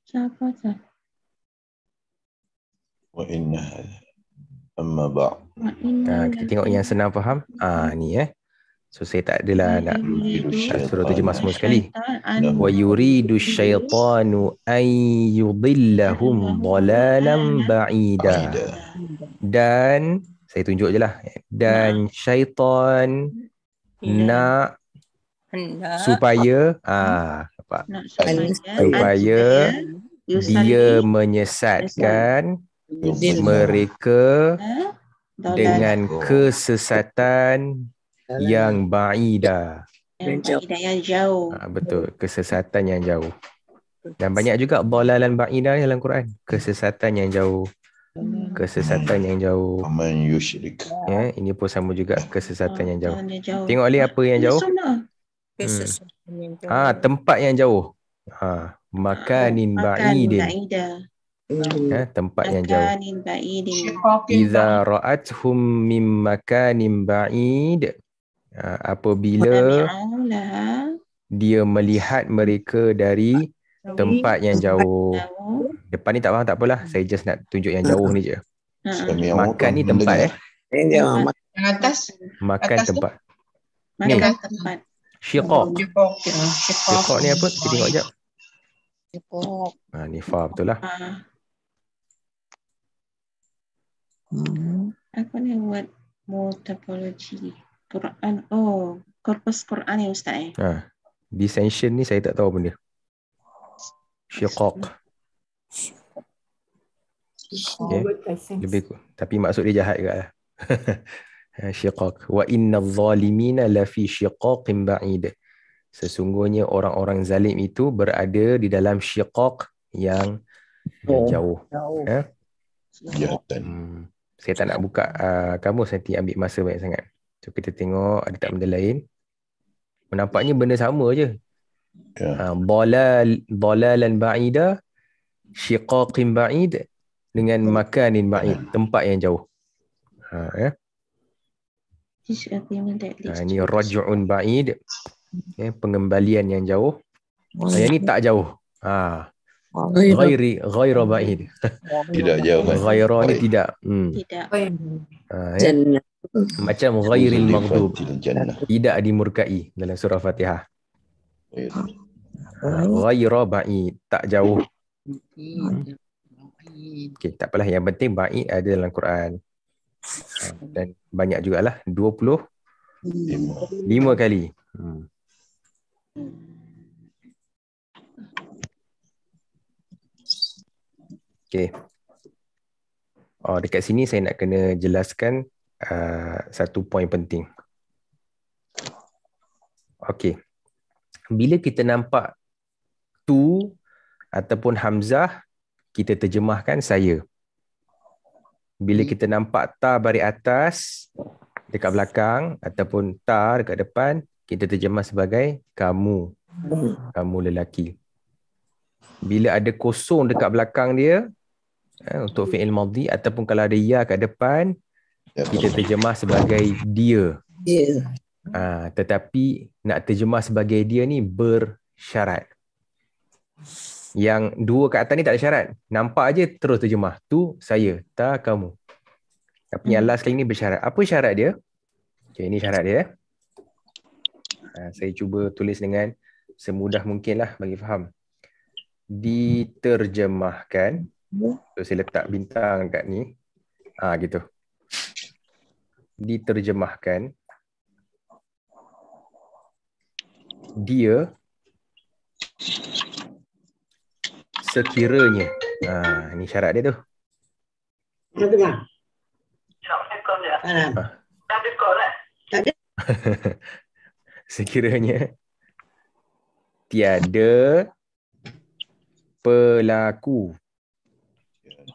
B: Siapa Wa inna amma ba.
C: Ha, kita tengok yang
B: senang faham. Ah ha, ni eh. So saya tak adalah nak tak suruh terjemah semua sekali. Wa yuridu syaitanu ay yudillahum dalalan ba'ida. Dan saya tunjuk je lah. Dan syaitan nak supaya ah bapa supaya dia menyesatkan mereka
A: dengan
B: kesesatan yang baida
C: yang jauh ha,
B: betul kesesatan yang jauh dan banyak juga balalan baida dalam Quran kesesatan yang jauh kesesatan yang jauh aman yushrik ya ini pun sama juga oh, kesesatan yang jauh tengok Ali apa yang jauh Ah ha, tempat yang jauh. Ha makanin ba'idin. Ha, tempat yang jauh. Iza ra'athum min makanin ba'id. Ha, ah, apabila dia melihat mereka dari tempat yang jauh. Depan ni tak faham tak apalah. Saya just nak tunjuk yang jauh ni je. Hmm. Makan ni tempat eh. Yang
C: atas. Makan tempat.
B: Makan tempat. Syiqaq.
A: Ya. Syiqaq ni
B: apa? Kita tengok jap. Syiqaq. Ha ni fa betul lah. Ah. Hmm.
C: Apa ni word morphology? Quran. Oh, korpus Quran ni ustaz eh.
B: Ha. Dissension ni saya tak tahu benda. Syiqaq. Okay. Lebih kurang. Tapi maksud dia jahat juga lah. Eh, syiqaq wa innal zalimina lafi syiqaqin ba'id sesungguhnya orang-orang zalim itu berada di dalam syiqaq yang oh. jauh eh? ya hmm. saya tak nak buka uh, kamu nanti ambil masa banyak sangat so kita tengok ada tak benda lain nampaknya benda sama aje ya ah, dalal dalalan ba'ida syiqaqin ba'id dengan hmm. makanin ba'id hmm. tempat yang jauh ha ya
A: Ha, ini
B: rajuun ba'id. Ya, pengembalian yang jauh. Saya ini tak jauh. Ha. Ghairi ghaira ba'id. tidak jauh. Ghaira ni tidak. Hmm. Tidak. Ha, ya. Macam ghairil maghdub. Tidak dimurkai dalam surah Fatihah. Ha. Ghaira ba'id. Tak jauh. Okey, tak apalah. Yang penting ba'id ada dalam Quran. Ah, dan banyak jugalah 20 lima kali hmm. Okay. Oh, dekat sini saya nak kena jelaskan uh, satu poin penting. Okey. Bila kita nampak tu ataupun hamzah kita terjemahkan saya bila hmm. kita nampak ta bari atas dekat belakang ataupun ta dekat depan kita terjemah sebagai kamu hmm. kamu lelaki bila ada kosong dekat belakang dia eh, untuk fiil madhi ataupun kalau ada ya dekat depan ya, kita terjemah sebagai dia ha, tetapi nak terjemah sebagai dia ni bersyarat yang dua kat atas ni tak ada syarat. Nampak aja terus terjemah. Tu saya, ta kamu. Tapi hmm. yang last kali ni bersyarat. Apa syarat dia? Okay, ini syarat dia. Eh. Ha, saya cuba tulis dengan semudah mungkin lah bagi faham. Diterjemahkan. So, saya letak bintang kat ni. Ah gitu. Diterjemahkan. Dia sekiranya. Ha, ini syarat dia tu.
A: Ha. Ha. Eh?
B: sekiranya tiada pelaku.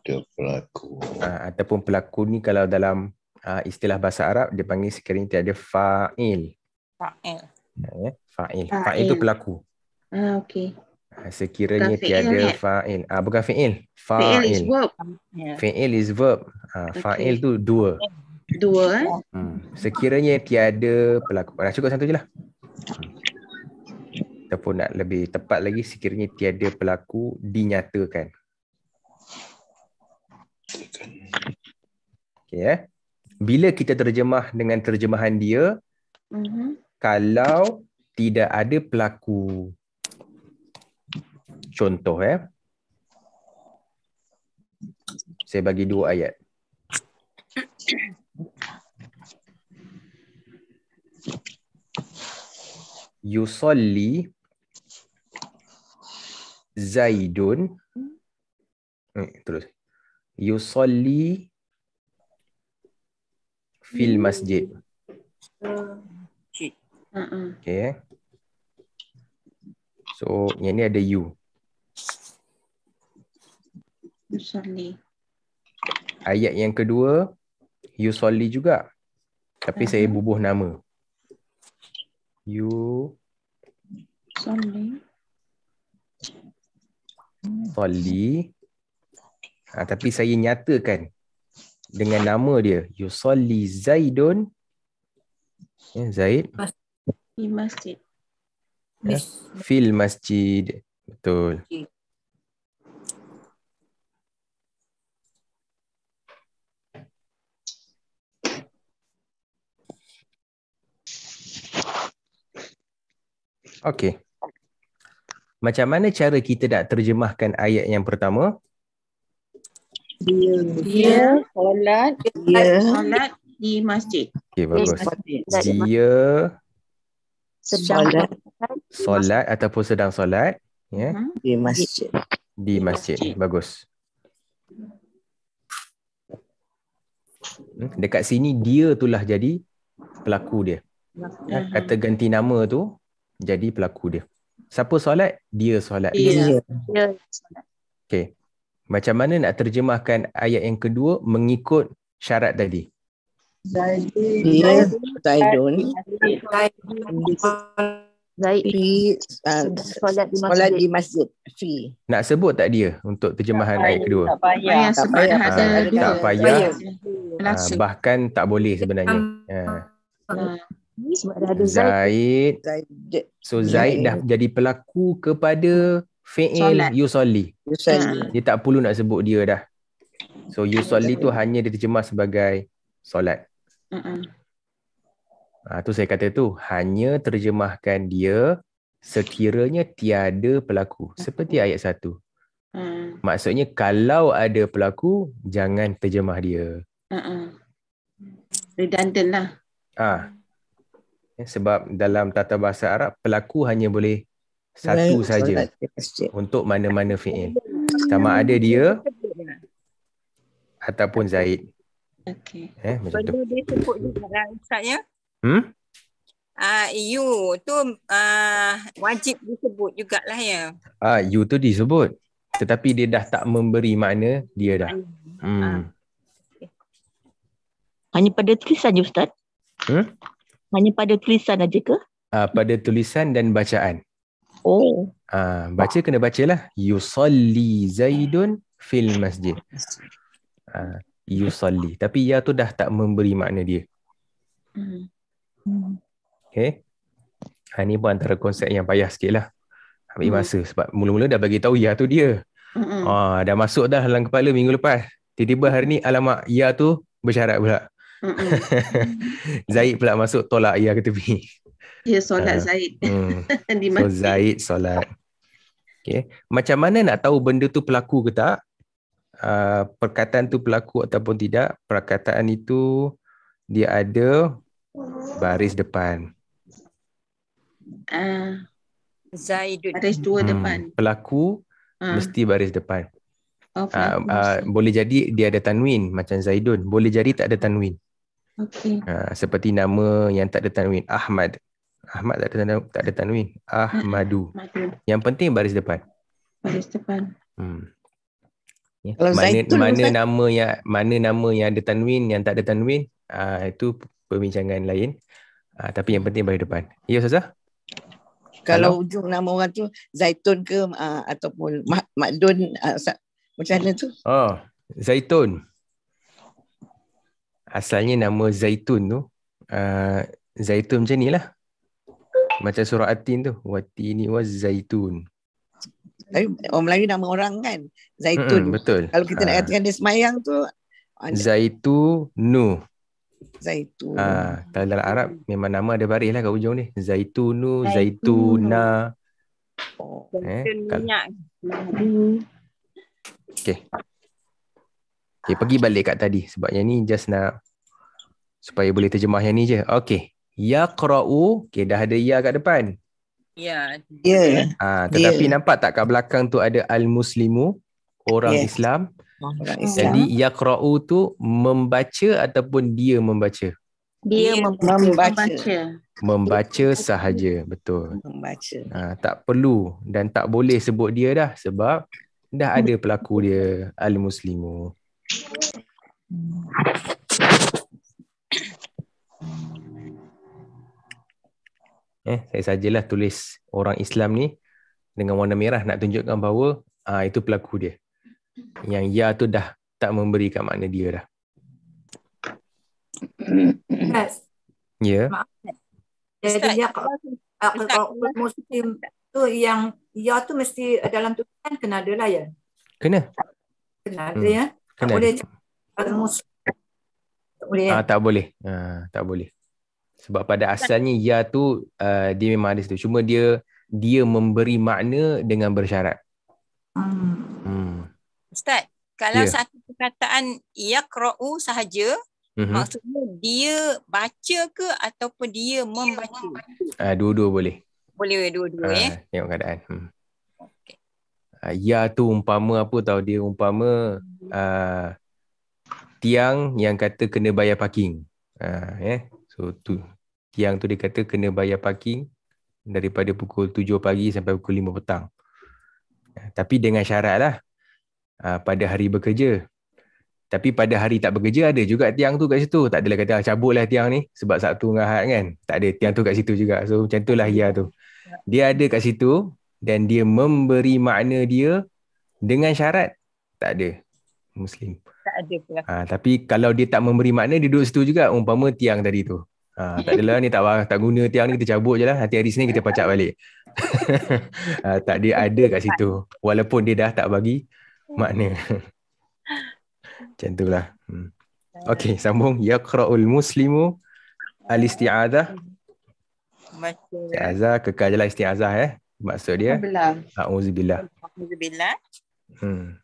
B: Tiada pelaku. Ha, ataupun pelaku ni kalau dalam uh, istilah bahasa Arab dia panggil sekiranya tiada fa'il. Fa'il. Ya? fa'il. Fa'il tu pelaku.
C: Ah, okey.
B: Ha, sekiranya bukan tiada fa'il. fa'il. Ah, bukan fa'il. Fa'il. is verb. Yeah. Fa'il is verb. Ah, fa'il okay. tu dua. Dua. Eh? Hmm. Sekiranya tiada pelaku. Dah cukup satu je lah. Hmm. Ataupun nak lebih tepat lagi. Sekiranya tiada pelaku dinyatakan. Okay, eh? Bila kita terjemah dengan terjemahan dia. Mm-hmm. Kalau tidak ada Pelaku contoh eh. Saya bagi dua ayat. Yusolli Zaidun eh, terus. Yusolli fil masjid. Okay. So yang ni ada you.
C: Yusolli.
B: Ayat yang kedua, Yusolli juga. Tapi saya bubuh nama. Yusolli. Yusolli. Ha, tapi saya nyatakan dengan nama dia Yusolli Zaidun ya, Zaid
C: Di masjid ya,
B: Fil masjid Betul okay. Okey. Macam mana cara kita nak terjemahkan ayat yang pertama?
A: Dia,
C: solat dia solat di masjid. Okey bagus. Dia
B: solat solat ataupun sedang solat ya yeah. Hmm? di masjid. Di masjid. Bagus. Hmm, dekat sini dia itulah jadi pelaku dia. Ya, hmm. Kata ganti nama tu jadi pelaku dia. Siapa solat? Dia solat. Dia. Dia. dia Okay. Macam mana nak terjemahkan ayat yang kedua mengikut syarat tadi?
A: Zaidun. Zaidun.
C: Zaidun. Uh, solat di masjid. di masjid.
B: Nak sebut tak dia untuk terjemahan ayat kedua? Tak
A: payah. Ah, payah tak payah. Ha, tak payah. payah. Ha,
B: bahkan tak boleh sebenarnya. Ha.
A: Ha.
C: Zaid. Zaid.
B: So Zaid ya, dah ya. jadi pelaku kepada fi'il yusalli. Yusolli, hmm. Dia tak perlu nak sebut dia dah. So Yusolli tu hanya diterjemah sebagai solat. Uh-uh. Ha, tu saya kata tu hanya terjemahkan dia sekiranya tiada pelaku seperti ayat satu. uh Maksudnya kalau ada pelaku jangan terjemah dia.
C: Uh-uh. Redundant lah.
B: Ah. Ha. Eh, sebab dalam tata bahasa Arab pelaku hanya boleh satu saja untuk mana-mana fiil sama ada dia ataupun Zaid okey eh macam tu
A: dia sebut juga lah, ustaz ya
B: hmm
C: ah uh, you tu uh, wajib disebut jugalah ya
B: ah uh, you tu disebut tetapi dia dah tak memberi makna dia dah hmm ah. hanya pada tulisan je ustaz hmm hanya pada tulisan aja ke? Uh, pada tulisan dan bacaan. Oh. Ah baca kena bacalah. Yusalli Zaidun fil masjid. Ah yusalli. Tapi ya tu dah tak memberi makna dia. Hmm. Okay. Ha, ah, ini pun antara konsep yang payah sikit lah. Ambil hmm. masa sebab mula-mula dah bagi tahu ya tu dia.
A: Hmm. Ah,
B: dah masuk dah dalam kepala minggu lepas. Tiba-tiba hari ni alamak ya tu bersyarat pula. Zaid pula masuk tolak ayah ke tepi.
A: Ya, solat uh, Zaid. Hmm. so,
B: Zaid solat. Okay. Macam mana nak tahu benda tu pelaku ke tak? Uh, perkataan tu pelaku ataupun tidak? Perkataan itu dia ada baris depan.
C: Uh, ah. Zaid baris dua hmm. depan.
B: Pelaku uh. mesti baris depan. Oh, uh, uh, boleh jadi dia ada tanwin macam Zaidun. Boleh jadi tak ada tanwin. Okay. Uh, ha, seperti nama yang tak ada tanwin Ahmad. Ahmad tak ada tanda, tak ada tanwin. Ahmadu. yang penting baris depan.
C: Baris depan. Hmm. Yeah. mana Zaitun mana Zaitun.
B: nama yang mana nama yang ada tanwin yang tak ada tanwin uh, itu perbincangan lain. Uh, tapi yang penting baris depan. Ya ustazah.
C: Kalau Hello? ujung nama orang tu Zaitun ke uh, ataupun Mahdun uh, macam mana tu?
B: Oh, Zaitun asalnya nama Zaitun tu uh, Zaitun macam ni lah Macam surah Atin tu Wati ni was Zaitun Tapi
C: orang Melayu nama orang kan Zaitun hmm, Betul Kalau kita ha. nak ah. katakan dia semayang tu
B: Zaitunu. Zaitun. Zaitu ah, Kalau dalam Arab memang nama ada baris lah kat ujung ni Zaitu Nu, Zaitu Na oh, eh, Zaitun eh, minyak kal- Okay Okay, pergi balik kat tadi sebabnya ni just nak supaya boleh terjemah yang ni je. Okay. Ya qra'u. Okay, dah ada ya kat depan.
A: Ya. Yeah.
B: Ha, ah, tetapi yeah. nampak tak kat belakang tu ada al-muslimu, orang yeah. Islam.
A: Orang Jadi
B: ya qra'u tu membaca ataupun dia membaca?
C: Dia membaca.
B: Membaca sahaja, betul. Membaca. Ah, tak perlu dan tak boleh sebut dia dah sebab dah ada pelaku dia al-muslimu. Eh, saya sajalah tulis orang Islam ni dengan warna merah nak tunjukkan bahawa ah itu pelaku dia. Yang ya tu dah tak memberikan makna dia dah. Ya. Yeah.
A: Jadi
C: ya kalau muslim tu yang ya tu mesti dalam tulisan kena ada lah ya. Kena. Kena ada hmm. ya tak kan boleh tak
A: boleh. Ah,
B: kan? tak boleh. Ah, tak boleh. Sebab pada asalnya ya tu uh, dia memang ada situ. Cuma dia dia memberi makna dengan bersyarat. Hmm. hmm.
C: Ustaz, kalau yeah. satu perkataan ya yaqra'u sahaja, mm-hmm. maksudnya dia baca ke ataupun dia membaca?
B: Ah, dua-dua boleh.
C: Boleh dua-dua ah, eh.
B: Tengok keadaan. Hmm. Okay. Ah, ya tu umpama apa tahu dia umpama hmm Uh, tiang yang kata kena bayar parking. Uh, ah, yeah. So tu tiang tu dia kata kena bayar parking daripada pukul 7 pagi sampai pukul 5 petang. Uh, tapi dengan syarat lah uh, pada hari bekerja. Tapi pada hari tak bekerja ada juga tiang tu kat situ. Tak adalah kata lah tiang ni sebab Sabtu dengan Ahad kan. Tak ada tiang tu kat situ juga. So macam itulah Hia tu. Dia ada kat situ dan dia memberi makna dia dengan syarat tak ada Muslim.
A: Tak ada pun. Ha, ah,
B: tapi kalau dia tak memberi makna, dia duduk situ juga. Umpama tiang tadi tu. Ha, tak adalah ni tak, tak guna tiang ni, kita cabut je lah. Nanti hari sini kita pacak balik. ha, tak dia ada kat situ. Walaupun dia dah tak bagi makna. Macam itulah. Hmm. Okay, sambung. Yaqra'ul muslimu al-isti'adah.
C: Isti'adah,
B: kekal je lah isti'adah eh. Maksud dia? Alhamdulillah.
C: Alhamdulillah. Hmm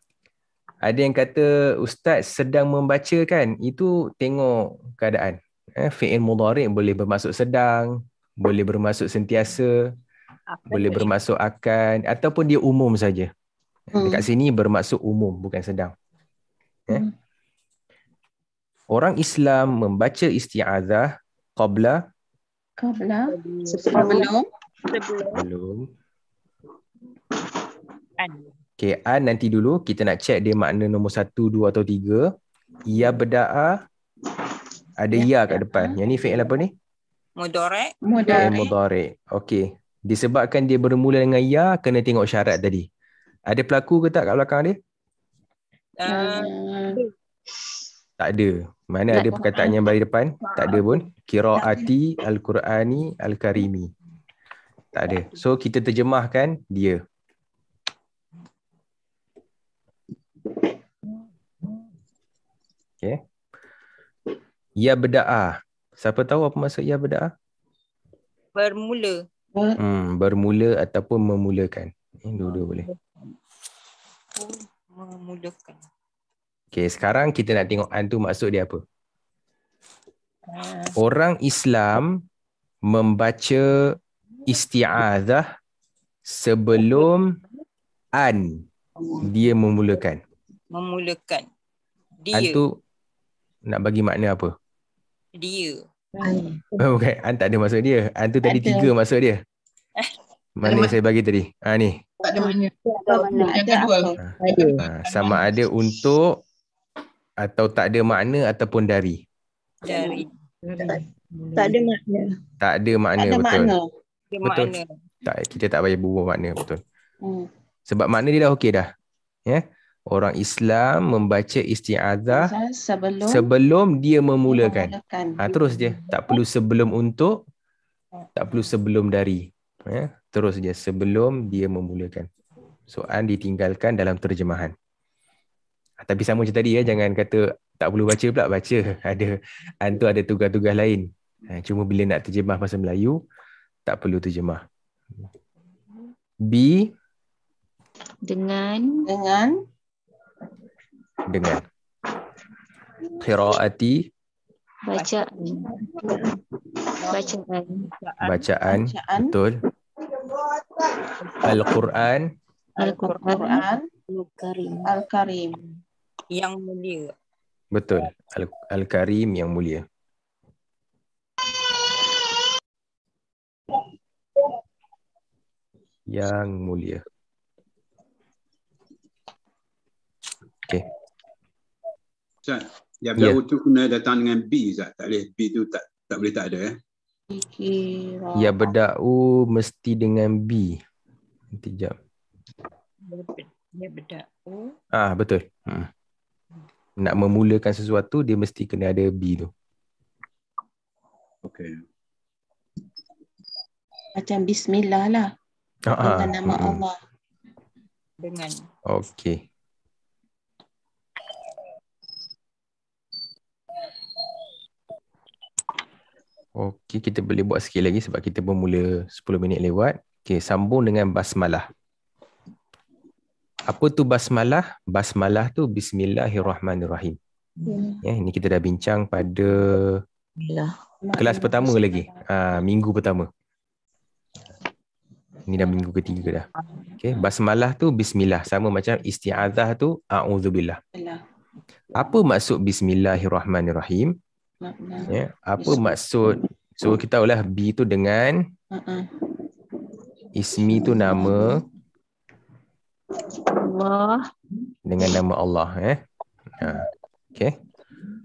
B: ada yang kata ustaz sedang membaca kan itu tengok keadaan eh fiil mudhari boleh bermaksud sedang boleh bermaksud sentiasa Apa boleh betul. bermaksud akan ataupun dia umum saja hmm. dekat sini bermaksud umum bukan sedang eh hmm. orang Islam membaca istiadah, qabla
A: qabla sebelum.
B: sebelum. Kan? Okay, An nanti dulu kita nak check dia makna nombor satu, dua atau tiga. Ia berda'a. Ada ya, ya kat ya. depan. Hmm. Yang ni fi'il apa ni?
C: Mudorek. Mudorek. Eh,
B: mudorek. Okay. Disebabkan dia bermula dengan ya, kena tengok syarat tadi. Ada pelaku ke tak kat belakang dia?
A: Uh,
B: tak ada. Mana ada perkataan yang balik depan? Tak ada pun. Kira'ati Al-Qur'ani Al-Karimi. Tak ada. So kita terjemahkan dia. Okay. Ya berda'ah. Siapa tahu apa maksud ya berda'ah?
C: Bermula.
B: Hmm, bermula ataupun memulakan. Eh, dua-dua boleh.
C: Memulakan.
B: Okay, sekarang kita nak tengok antu maksud dia apa. Ah. Orang Islam membaca isti'adah sebelum an dia memulakan.
C: Memulakan.
B: Dia. Antu, nak bagi makna apa?
A: Dia. Hmm. Oh, okay.
B: An ah, tak ada maksud dia. An ah, tu tadi ada. tiga maksud dia. Mana yang saya bagi tadi? Ha ni.
A: Tak ada makna. Ada dua. Ha.
B: Sama ada untuk atau tak ada makna ataupun dari.
A: Dari. Tak ada makna.
B: Tak ada makna tak ada betul. Makna. Betul. Tak kita tak payah bubuh makna betul. Hmm. Sebab makna dia dah okey dah. Ya. Yeah? orang Islam membaca isti'adzah sebelum, sebelum dia memulakan. memulakan. Ha, terus je. Tak perlu sebelum untuk. Tak perlu sebelum dari. Ya, terus je. Sebelum dia memulakan. soan ditinggalkan dalam terjemahan. Ha, tapi sama macam tadi ya. Jangan kata tak perlu baca pula. Baca. Ada antu ada tugas-tugas lain. Ha, cuma bila nak terjemah bahasa Melayu, tak perlu terjemah. B.
C: Dengan. Dengan.
B: Dengan Qiraati
C: bacaan bacaan
B: bacaan betul Al-Quran
A: Al-Quran Al-Karim Al-Karim yang mulia
B: Betul Al- Al-Karim yang mulia Yang mulia Okay Ustaz, ya yeah. wudu kena datang dengan B Ustaz. Tak boleh B tu tak tak boleh tak ada eh.
A: Okay. Ya
B: berdau mesti dengan B. Nanti jap. Ya berdau. Ah betul. Hmm. Nak memulakan sesuatu dia mesti kena ada B tu.
C: Okay. Macam bismillah lah.
B: Ah, ah. dengan ah. nama hmm, hmm. Allah. Dengan. Okay. Okey, kita boleh buat sikit lagi sebab kita pun mula 10 minit lewat. Okey, sambung dengan basmalah. Apa tu basmalah? Basmalah tu bismillahirrahmanirrahim. Hmm. Ya, ini kita dah bincang pada kelas pertama lagi. Ha, minggu pertama. Ini dah minggu ketiga dah. Okey, basmalah tu bismillah sama macam isti'adzah tu a'udzubillah. Apa maksud bismillahirrahmanirrahim?
A: makna. Ya, apa
B: ismi. maksud? So kita ulah be tu dengan ismi tu nama
A: Allah
B: dengan nama Allah eh. Ha. Okay.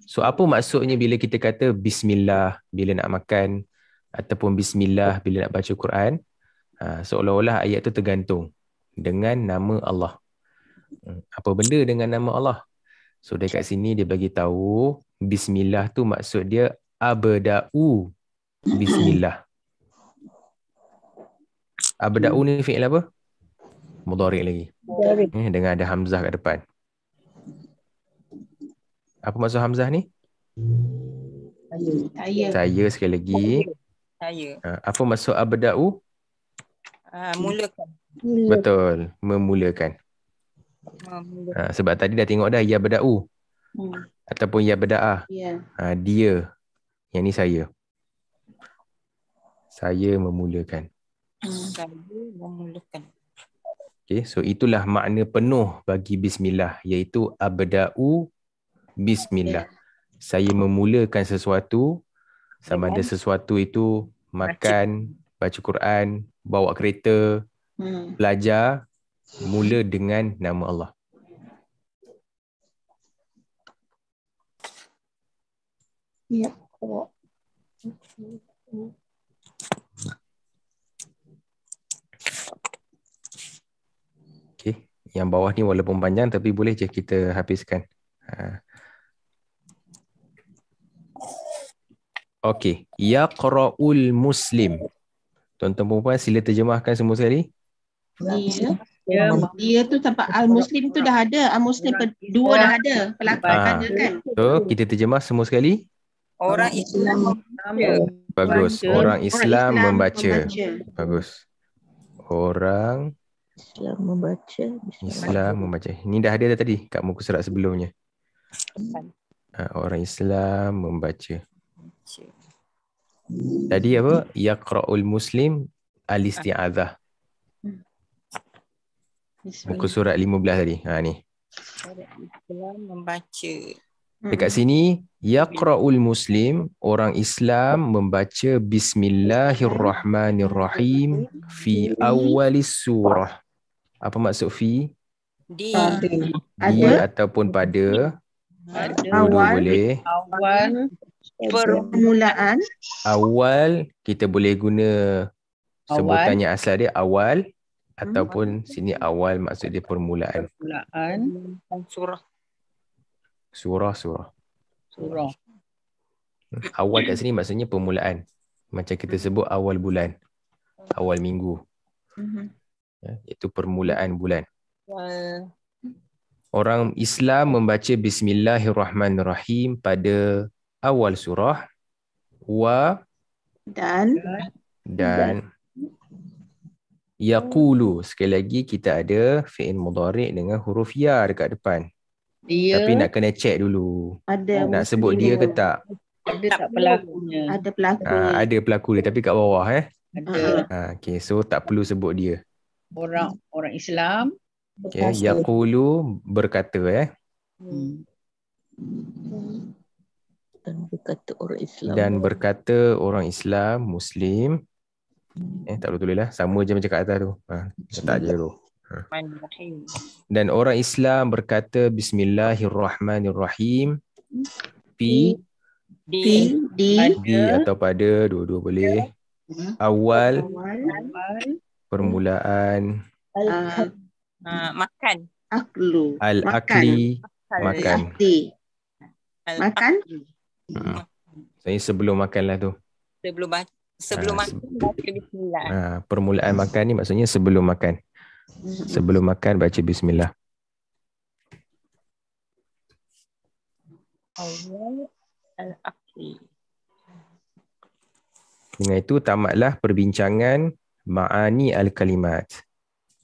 B: So apa maksudnya bila kita kata bismillah bila nak makan ataupun bismillah bila nak baca Quran? Ha, seolah-olah ayat tu tergantung dengan nama Allah. Hmm, apa benda dengan nama Allah? So dekat sini dia bagi tahu Bismillah tu maksud dia abda'u bismillah. Abda'u ni fi'il apa? Mudhari lagi. Mudhari. Eh, dengan ada hamzah kat depan. Apa maksud hamzah ni? Saya. Saya sekali lagi. Saya. Ha, apa maksud abda'u?
C: Uh, ah, mulakan.
B: Betul. Memulakan.
A: Memulakan. Ah, ha,
B: sebab tadi dah tengok dah ya abda'u. Hmm ataupun ya bedaah. Yeah. Ha, dia. Yang ni saya. Saya memulakan.
A: Hmm. Saya memulakan.
B: Okay, so itulah makna penuh bagi bismillah iaitu abda'u bismillah. Okay. Ya. Saya memulakan sesuatu sama ada ya. sesuatu itu makan, baca Quran, bawa kereta, hmm. belajar mula dengan nama Allah. Yep, Okay, yang bawah ni walaupun panjang tapi boleh je kita habiskan. Ha. Okay, ya qara'ul muslim. Tuan-tuan perempuan sila terjemahkan semua sekali.
A: Ya. Dia, dia tu tempat
C: al-muslim tu dah ada al-muslim dua dah ada pelakar ah. ha. kan
B: so kita terjemah semua sekali
C: Orang Islam membaca. Bagus. Orang Islam, membaca.
B: Bagus. Orang
C: Islam membaca.
B: Islam, membaca. Ini dah ada dah tadi kat muka surat sebelumnya. Kan. Ha, orang Islam membaca. Tadi apa? Yaqra'ul Muslim al-isti'adzah.
A: Hmm. Muka
B: surat 15 tadi. Ha ni.
C: Orang Islam membaca.
B: Dekat hmm. sini yaqra'ul muslim orang Islam membaca bismillahirrahmanirrahim fi awalis surah. Apa maksud fi?
C: Di. Di ada
B: ataupun pada?
C: Ada. Awal boleh.
A: Awal permulaan.
B: Awal kita boleh guna sebutannya yang asal dia awal hmm. ataupun hmm. sini awal maksud dia permulaan.
A: Permulaan surah
B: Surah, surah. Surah. Awal kat sini maksudnya permulaan. Macam kita sebut awal bulan. Awal minggu. Mm-hmm. Ya, itu permulaan bulan. Uh. Orang Islam membaca Bismillahirrahmanirrahim pada awal surah. Wa dan dan yaqulu sekali lagi kita ada fi'il mudhari' dengan huruf ya dekat depan
A: dia tapi nak
B: kena check dulu
A: ada nak sebut
B: dia ke tak
A: ada tak pelakunya ada pelaku ha,
B: ada pelaku dia tapi kat bawah eh ada ha, ah, okey so tak perlu sebut dia
A: orang orang Islam okey
B: yaqulu berkata eh hmm. dan berkata orang Islam dan berkata orang Islam muslim eh tak perlu tulis lah sama je macam kat atas tu ha ah, tak je tu dan orang Islam berkata Bismillahirrahmanirrahim. P.
A: D. D. D.
B: Atau pada dua-dua boleh. Ya. Awal. Permulaan.
C: Ah, ah, makan. Aklu. Al-akli. Makan. Makan.
B: Hmm. Saya sebelum makan lah tu.
C: Sebelum ah, makan. Sebelum makan, sebelum,
B: makan. permulaan makan ni maksudnya sebelum makan. Sebelum makan baca bismillah. Dengan itu tamatlah perbincangan ma'ani al-kalimat.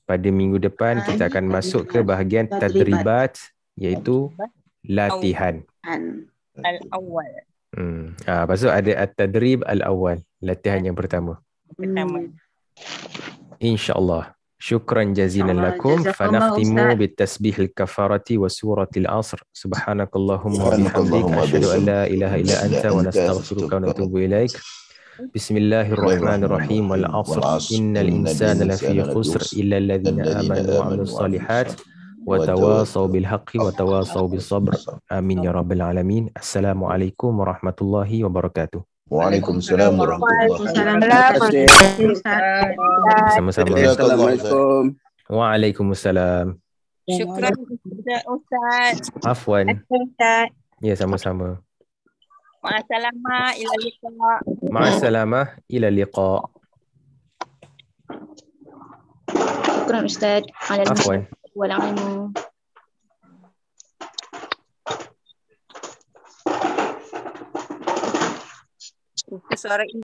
B: Pada minggu depan kita akan masuk ke bahagian tadribat iaitu latihan.
C: al awal.
B: Hmm. Ah, pasal ada at-tadrib al awal, latihan yang pertama. Pertama. Hmm. Insya-Allah. شكرا جزيلا لكم فنختم بالتسبيح الكفارة وسورة العصر سبحانك اللهم وبحمدك أشهد أن لا إله إلا أنت ونستغفرك ونتوب إليك بسم الله الرحمن الرحيم والعصر إن الإنسان لفي خسر إلا الذين آمنوا وعملوا الصالحات وتواصوا بالحق وتواصوا بالصبر آمين يا رب العالمين السلام عليكم ورحمة الله وبركاته وعليكم السلام ورحمة
A: الله وبركاته
B: سلام وعليكم السلام
A: شكرا أستاذ عفوا
B: يا سامو سامو
A: مع السلامة إلى اللقاء
B: مع السلامة إلى اللقاء شكرا
C: أستاذ عفوا. المشاهدة والعلم
A: A senhora